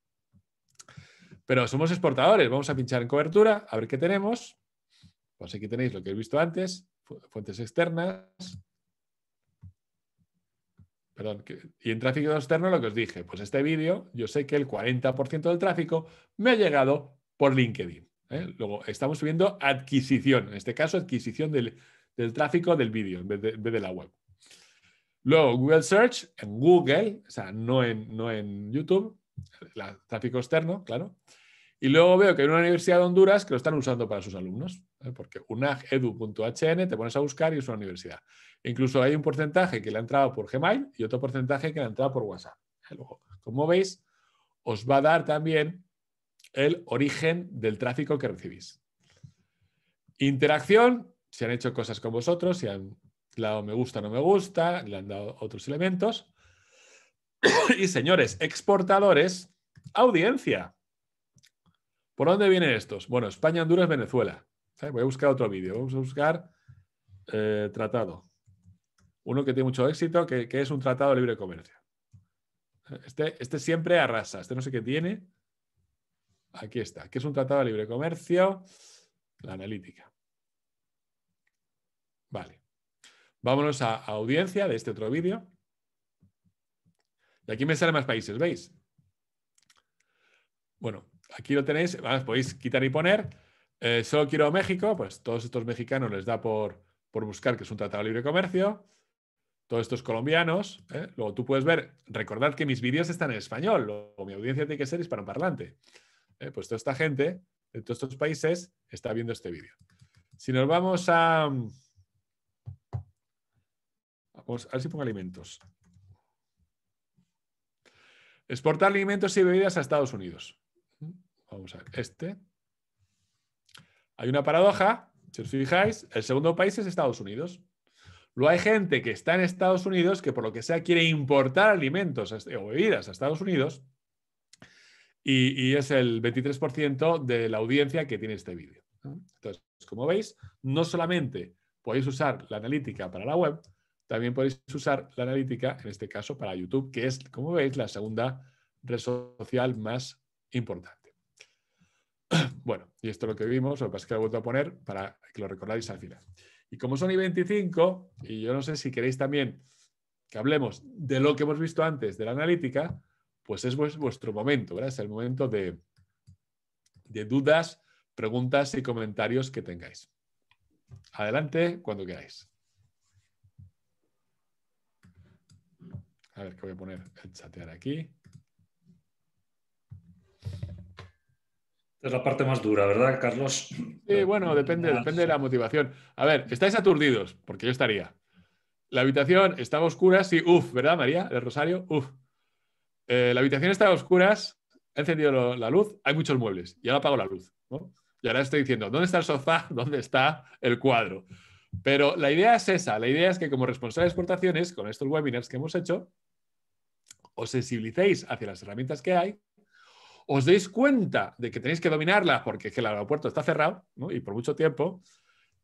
Pero somos exportadores, vamos a pinchar en cobertura, a ver qué tenemos. Pues aquí tenéis lo que he visto antes, fuentes externas. Perdón, y en tráfico externo lo que os dije, pues este vídeo, yo sé que el 40% del tráfico me ha llegado por LinkedIn. ¿eh? Luego estamos subiendo adquisición, en este caso adquisición del, tráfico del vídeo en, vez de, la web. Luego, Google Search en Google, o sea, no en, no en YouTube, tráfico externo, claro. Y luego veo que hay una universidad de Honduras que lo están usando para sus alumnos. ¿eh? porque unagedu.hn te pones a buscar y es una universidad. incluso hay un porcentaje que le ha entrado por Gmail y otro porcentaje que le ha entrado por WhatsApp. ¿Eh? como veis, os va a dar también el origen del tráfico que recibís. Interacción, si han hecho cosas con vosotros, si han dado me gusta, o no me gusta, le han dado otros elementos. y señores, exportadores, audiencia. ¿Por dónde vienen estos? Bueno, España, Honduras, Venezuela. Voy a buscar otro vídeo. Vamos a buscar eh, tratado. Uno que tiene mucho éxito, que, es un tratado de libre comercio. Este, este, siempre arrasa. Este no sé qué tiene. Aquí está. Que es un tratado de libre comercio. La analítica. Vale. Vámonos a, a audiencia de este otro vídeo. Y aquí me salen más países, ¿veis? Bueno, aquí lo tenéis. Podéis quitar y poner. Eh, solo quiero México, pues todos estos mexicanos les da por, por buscar que es un tratado de libre comercio. Todos estos colombianos, eh, luego tú puedes ver, recordad que mis vídeos están en español, o mi audiencia tiene que ser hispanoparlante. Eh, pues toda esta gente de todos estos países está viendo este vídeo. Si nos vamos a. a ver si pongo alimentos. Exportar alimentos y bebidas a Estados Unidos. Vamos a este. Hay una paradoja, si os fijáis, el segundo país es Estados Unidos. Luego hay gente que está en Estados Unidos que por lo que sea quiere importar alimentos o bebidas a Estados Unidos y, y es el 23% de la audiencia que tiene este vídeo. Entonces, como veis, no solamente podéis usar la analítica para la web, también podéis usar la analítica, en este caso, para YouTube, que es, como veis, la segunda red social más importante. Bueno, y esto es lo que vimos, lo que pasa es que lo he vuelto a poner para que lo recordáis al final. Y como son I25, y yo no sé si queréis también que hablemos de lo que hemos visto antes de la analítica, pues es vuestro momento, ¿verdad? Es el momento de, de dudas, preguntas y comentarios que tengáis. Adelante cuando queráis. A ver, que voy a poner el chatear aquí. es la parte más dura, ¿verdad, Carlos? Sí, bueno, depende, depende de la motivación. A ver, estáis aturdidos, porque yo estaría. La habitación estaba oscura, sí, uff, ¿verdad, María? El Rosario, uff. Eh, la habitación estaba a oscuras, he encendido la luz, hay muchos muebles y ahora apago la luz. ¿no? Y ahora estoy diciendo, ¿dónde está el sofá? ¿Dónde está el cuadro? Pero la idea es esa, la idea es que como responsable de exportaciones, con estos webinars que hemos hecho, os sensibilicéis hacia las herramientas que hay os deis cuenta de que tenéis que dominarla porque el aeropuerto está cerrado y por mucho tiempo,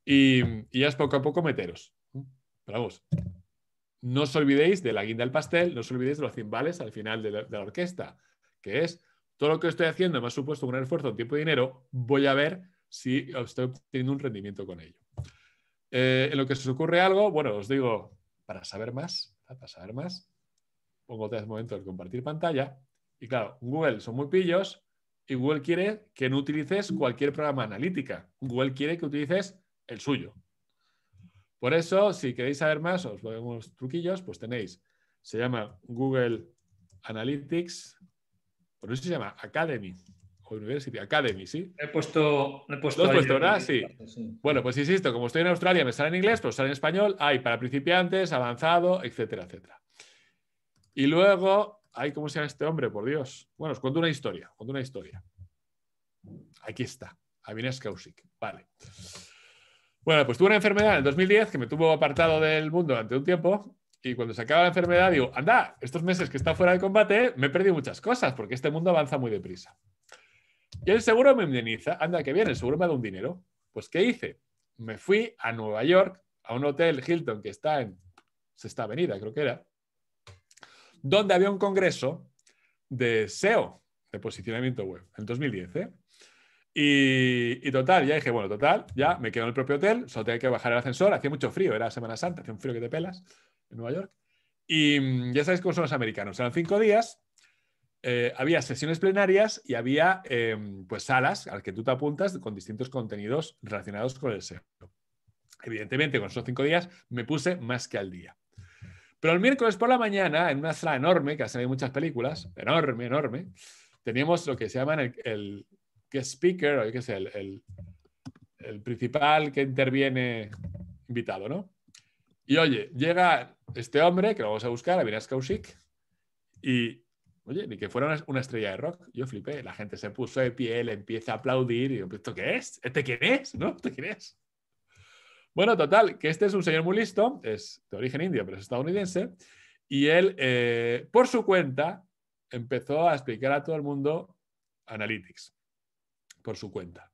y, ya es poco a poco meteros. Pero vamos, no os olvidéis de la guinda del pastel, no os olvidéis de los cimbales al final de la, orquesta, que es todo lo que estoy haciendo me ha supuesto un gran esfuerzo, un tiempo y dinero, voy a ver si estoy obteniendo un rendimiento con ello. Eh, en lo que se os ocurre algo, bueno, os digo, para saber más, para saber más, pongo otra momento de compartir pantalla y claro, Google son muy pillos y Google quiere que no utilices cualquier programa analítica. Google quiere que utilices el suyo. Por eso, si queréis saber más, os ponemos truquillos, pues tenéis. Se llama Google Analytics, por eso se llama Academy. University Academy, ¿sí? He puesto... He ¿Lo puesto Sí. Bueno, pues insisto, como estoy en Australia, me sale en inglés, pero sale en español. Hay para principiantes, avanzado, etcétera, etcétera. Y luego Ay, ¿cómo se llama este hombre? Por Dios. Bueno, os cuento una historia. una historia. Aquí está. Avinescausik. Vale. Bueno, pues tuve una enfermedad en el 2010 que me tuvo apartado del mundo durante un tiempo. Y cuando se acaba la enfermedad, digo, anda, estos meses que está fuera de combate, me he perdido muchas cosas porque este mundo avanza muy deprisa. Y el seguro me indemniza. Anda, que bien, el seguro me da un dinero. Pues, ¿qué hice? Me fui a Nueva York, a un hotel Hilton que está en Sexta Avenida, creo que era donde había un congreso de SEO, de posicionamiento web, en 2010. ¿eh? Y, total, ya dije, bueno, total, ya me quedo en el propio hotel, solo tenía que bajar el ascensor, hacía mucho frío, era Semana Santa, hacía un frío que te pelas en Nueva York. Y mm, ya sabéis cómo son los americanos, eran cinco días, eh, había sesiones plenarias y había eh, pues salas al que tú te apuntas con distintos contenidos relacionados con el SEO. Evidentemente, con esos cinco días me puse más que al día. Pero el miércoles por la mañana, en una sala enorme, que hacen muchas películas, enorme, enorme, teníamos lo que se llama el, el guest speaker, o que es el, el, principal que interviene invitado, ¿no? Y oye, llega este hombre, que lo vamos a buscar, Avinash Kausik, y, oye, ni que fuera una, estrella de rock, yo flipé, la gente se puso de pie, le empieza a aplaudir, y yo, ¿esto qué es? ¿Este quién es? ¿No? ¿Te quién bueno, total, que este es un señor muy listo, es de origen indio, pero es estadounidense, y él, eh, por su cuenta, empezó a explicar a todo el mundo Analytics, por su cuenta.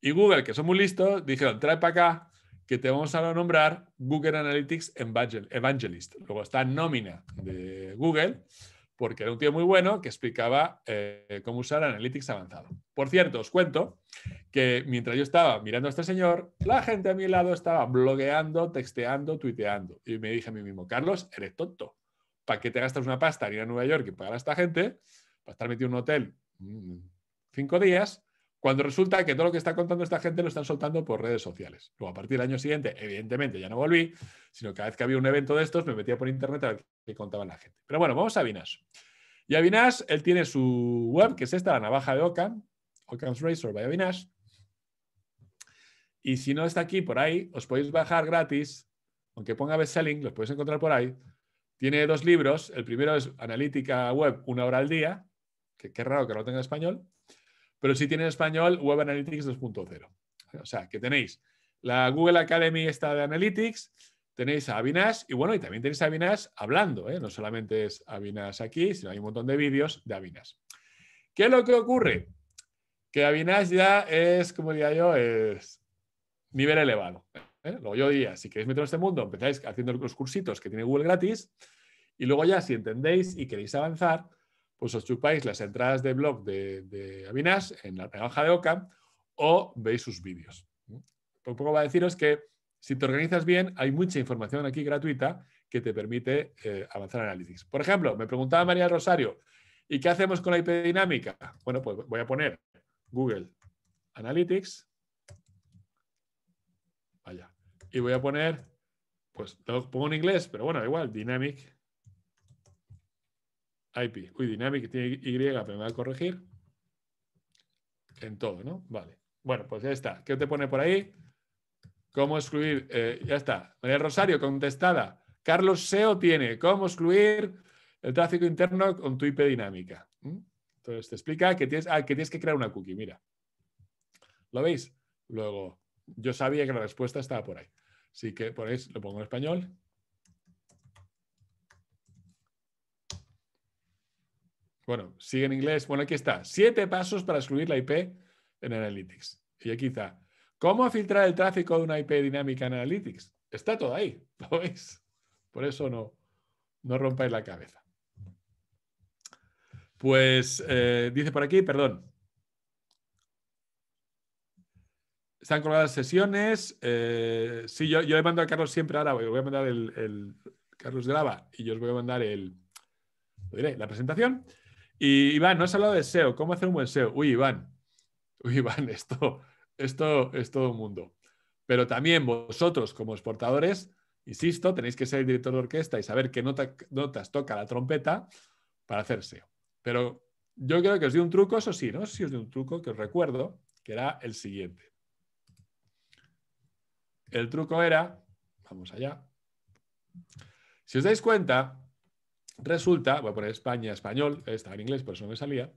Y Google, que son muy listos, dijeron, trae para acá que te vamos a nombrar Google Analytics Evangelist. Luego está nómina de Google porque era un tío muy bueno que explicaba eh, cómo usar Analytics avanzado. Por cierto, os cuento que mientras yo estaba mirando a este señor, la gente a mi lado estaba blogueando, texteando, tuiteando. Y me dije a mí mismo, Carlos, eres tonto. ¿Para qué te gastas una pasta en ir a Nueva York y pagar a esta gente para estar metido en un hotel mm, cinco días cuando resulta que todo lo que está contando esta gente lo están soltando por redes sociales. Luego, a partir del año siguiente, evidentemente, ya no volví, sino cada vez que había un evento de estos me metía por internet a ver qué contaban la gente. Pero bueno, vamos a Vinas. Y Avinash, él tiene su web, que es esta, la navaja de Ocan, Ocam's Razor by Avinash. Y si no está aquí, por ahí, os podéis bajar gratis, aunque ponga best-selling, los podéis encontrar por ahí. Tiene dos libros. El primero es Analítica Web, una hora al día, que qué raro que no tenga en español. Pero si tienen español, Web Analytics 2.0. O sea, que tenéis la Google Academy esta de Analytics, tenéis a Avinash y bueno, y también tenéis a Avinash hablando, ¿eh? no solamente es Avinash aquí, sino hay un montón de vídeos de Avinash. ¿Qué es lo que ocurre? Que Avinash ya es, como diría yo, es nivel elevado. ¿eh? Lo Luego yo diría, si queréis meteros en este mundo, empezáis haciendo los cursitos que tiene Google gratis y luego ya si entendéis y queréis avanzar, pues os chupáis las entradas de blog de, de en la navaja de Oca o veis sus vídeos. Por poco va a deciros que si te organizas bien, hay mucha información aquí gratuita que te permite eh, avanzar en Analytics. Por ejemplo, me preguntaba María Rosario, ¿y qué hacemos con la IP dinámica? Bueno, pues voy a poner Google Analytics. Vaya. Y voy a poner, pues lo pongo en inglés, pero bueno, igual, Dynamic IP. Uy, dinámica. tiene Y, pero me va a corregir. En todo, ¿no? Vale. Bueno, pues ya está. ¿Qué te pone por ahí? ¿Cómo excluir? Eh, ya está. María Rosario, contestada. Carlos SEO tiene. ¿Cómo excluir el tráfico interno con tu IP dinámica? ¿Mm? Entonces te explica que tienes, ah, que tienes que crear una cookie. Mira. ¿Lo veis? Luego, yo sabía que la respuesta estaba por ahí. Así que por ahí lo pongo en español. Bueno, sigue en inglés. Bueno, aquí está. Siete pasos para excluir la IP en Analytics. Y aquí está. ¿Cómo filtrar el tráfico de una IP dinámica en Analytics? Está todo ahí, ¿lo veis? Por eso no, no rompáis la cabeza. Pues eh, dice por aquí, perdón, están colgadas sesiones. Eh, sí, yo, yo, le mando a Carlos siempre ahora, voy a mandar el, el Carlos graba y yo os voy a mandar el, lo diré, la presentación. Y Iván, no has hablado de SEO. ¿Cómo hacer un buen SEO? Uy, Iván. Uy, Iván, esto, esto es todo mundo. Pero también vosotros, como exportadores, insisto, tenéis que ser el director de orquesta y saber qué notas toca la trompeta para hacer SEO. Pero yo creo que os di un truco, eso sí, ¿no? Sí os di un truco que os recuerdo, que era el siguiente. El truco era, vamos allá. Si os dais cuenta, Resulta, voy a poner España, español, eh, estaba en inglés, por eso no me salía.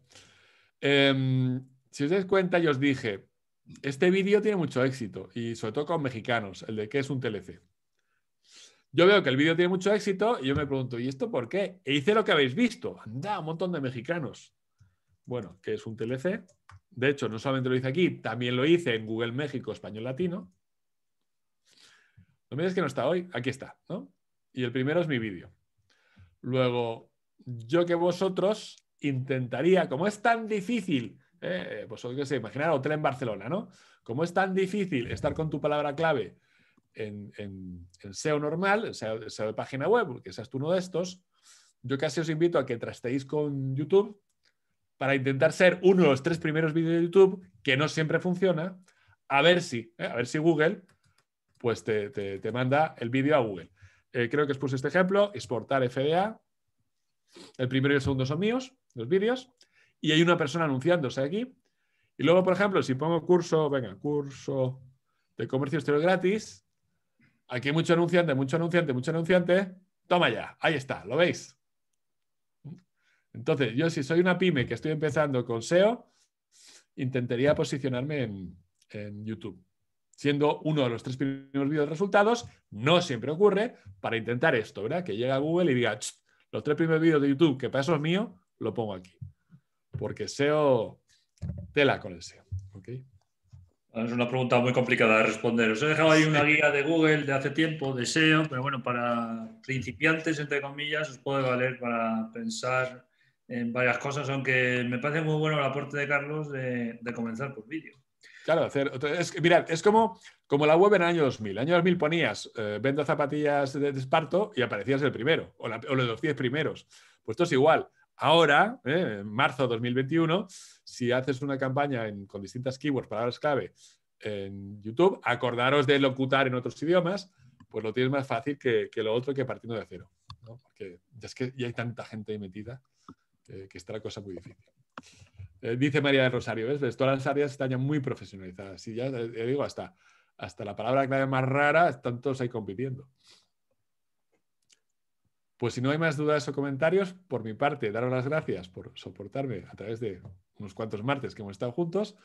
Em, si os dais cuenta, yo os dije, este vídeo tiene mucho éxito y sobre todo con mexicanos, el de qué es un TLC. Yo veo que el vídeo tiene mucho éxito y yo me pregunto, ¿y esto por qué? E hice lo que habéis visto. Anda, un montón de mexicanos. Bueno, ¿qué es un TLC? De hecho, no solamente lo hice aquí, también lo hice en Google México Español Latino. No me digas que no está hoy, aquí está, ¿no? Y el primero es mi vídeo. Luego, yo que vosotros intentaría, como es tan difícil, eh, pues os imaginar hotel en Barcelona, ¿no? Como es tan difícil estar con tu palabra clave en, SEO normal, en SEO, e de página web, porque seas tú uno de estos, yo casi os invito a que trastéis con YouTube para intentar ser uno de los tres primeros vídeos de YouTube, que no siempre funciona, a ver si, eh, a ver si Google pues te manda el vídeo a Google. Eh, creo que puse este ejemplo, exportar FDA. El primero y el segundo son míos, los vídeos. Y hay una persona anunciándose aquí. Y luego, por ejemplo, si pongo curso, venga, curso de comercio exterior gratis, aquí hay mucho anunciante, mucho anunciante, mucho anunciante. Toma ya, ahí está, ¿lo veis? Entonces, yo si soy una pyme que estoy empezando con SEO, intentaría posicionarme en, en YouTube siendo uno de los tres primeros vídeos de resultados, no siempre ocurre, para intentar esto, ¿verdad? Que llega a Google y diga, los tres primeros vídeos de YouTube, que para eso es mío, lo pongo aquí. Porque SEO, tela con el SEO, Es una pregunta muy complicada de responder. Os he dejado ahí una guía de Google de hace tiempo, de SEO, pero bueno, para principiantes, entre comillas, os puede valer para pensar en varias cosas, aunque me parece muy bueno el aporte de Carlos de, de comenzar por vídeos Claro, hacer, es, mirad, es como, como la web en el año 2000. En el año 2000 ponías, eh, vendo zapatillas de, esparto y aparecías el primero, o, los 10 primeros. Pues esto es igual. Ahora, eh, en marzo de 2021, si haces una campaña con distintas keywords, palabras clave, en YouTube, acordaros de locutar en otros idiomas, pues lo tienes más fácil que, lo otro que partiendo de cero. Porque ya es que hay tanta gente ahí metida que, que está cosa muy difícil. Eh, dice María del Rosario, ¿ves? Pues todas las áreas están ya muy profesionalizadas. Y ya eh, digo, hasta, hasta la palabra clave más rara, están todos ahí compitiendo. Pues si no hay más dudas o comentarios, por mi parte, daros las gracias por soportarme a través de unos cuantos martes que hemos estado juntos.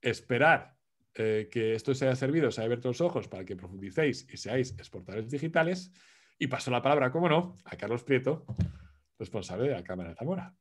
Esperar eh, que esto os haya servido, os haya abierto los ojos para que profundicéis y seáis exportadores digitales. Y paso la palabra, como no, a Carlos Prieto, responsable de la Cámara de Zamora.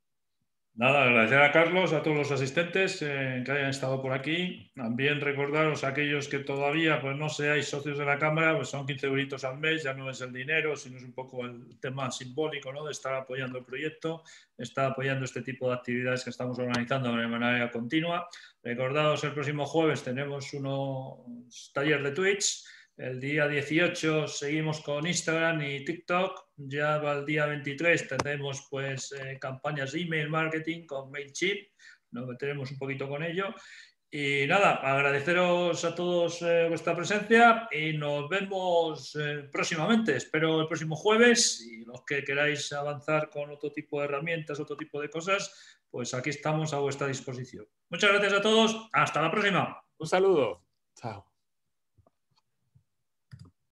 Nada, agradecer a Carlos, a todos los asistentes eh, que hayan estado por aquí. También recordaros a aquellos que todavía pues, no seáis socios de la Cámara, pues son 15 euros al mes, ya no es el dinero, sino es un poco el tema simbólico ¿no? de estar apoyando el proyecto, estar apoyando este tipo de actividades que estamos organizando de manera continua. Recordaros, el próximo jueves tenemos unos talleres de Twitch. El día 18 seguimos con Instagram y TikTok. Ya va el día 23 tendremos pues eh, campañas de email marketing con MailChimp. Nos meteremos un poquito con ello. Y nada, agradeceros a todos eh, vuestra presencia y nos vemos eh, próximamente. Espero el próximo jueves y los que queráis avanzar con otro tipo de herramientas, otro tipo de cosas, pues aquí estamos a vuestra disposición. Muchas gracias a todos. Hasta la próxima. Un saludo. Chao.